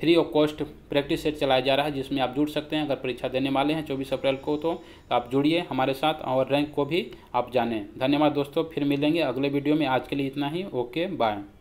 free of cost practice set चलाया जा रहा है जिसमें आप जुड़ सकते हैं अगर परीक्षा देने वाले हैं चौबीस अप्रैल को तो, आप जुड़िए हमारे साथ और रैंक को भी आप जानें धन्यवाद दोस्तों फिर मिलेंगे अगले वीडियो में आज के लिए इतना ही ओके बाय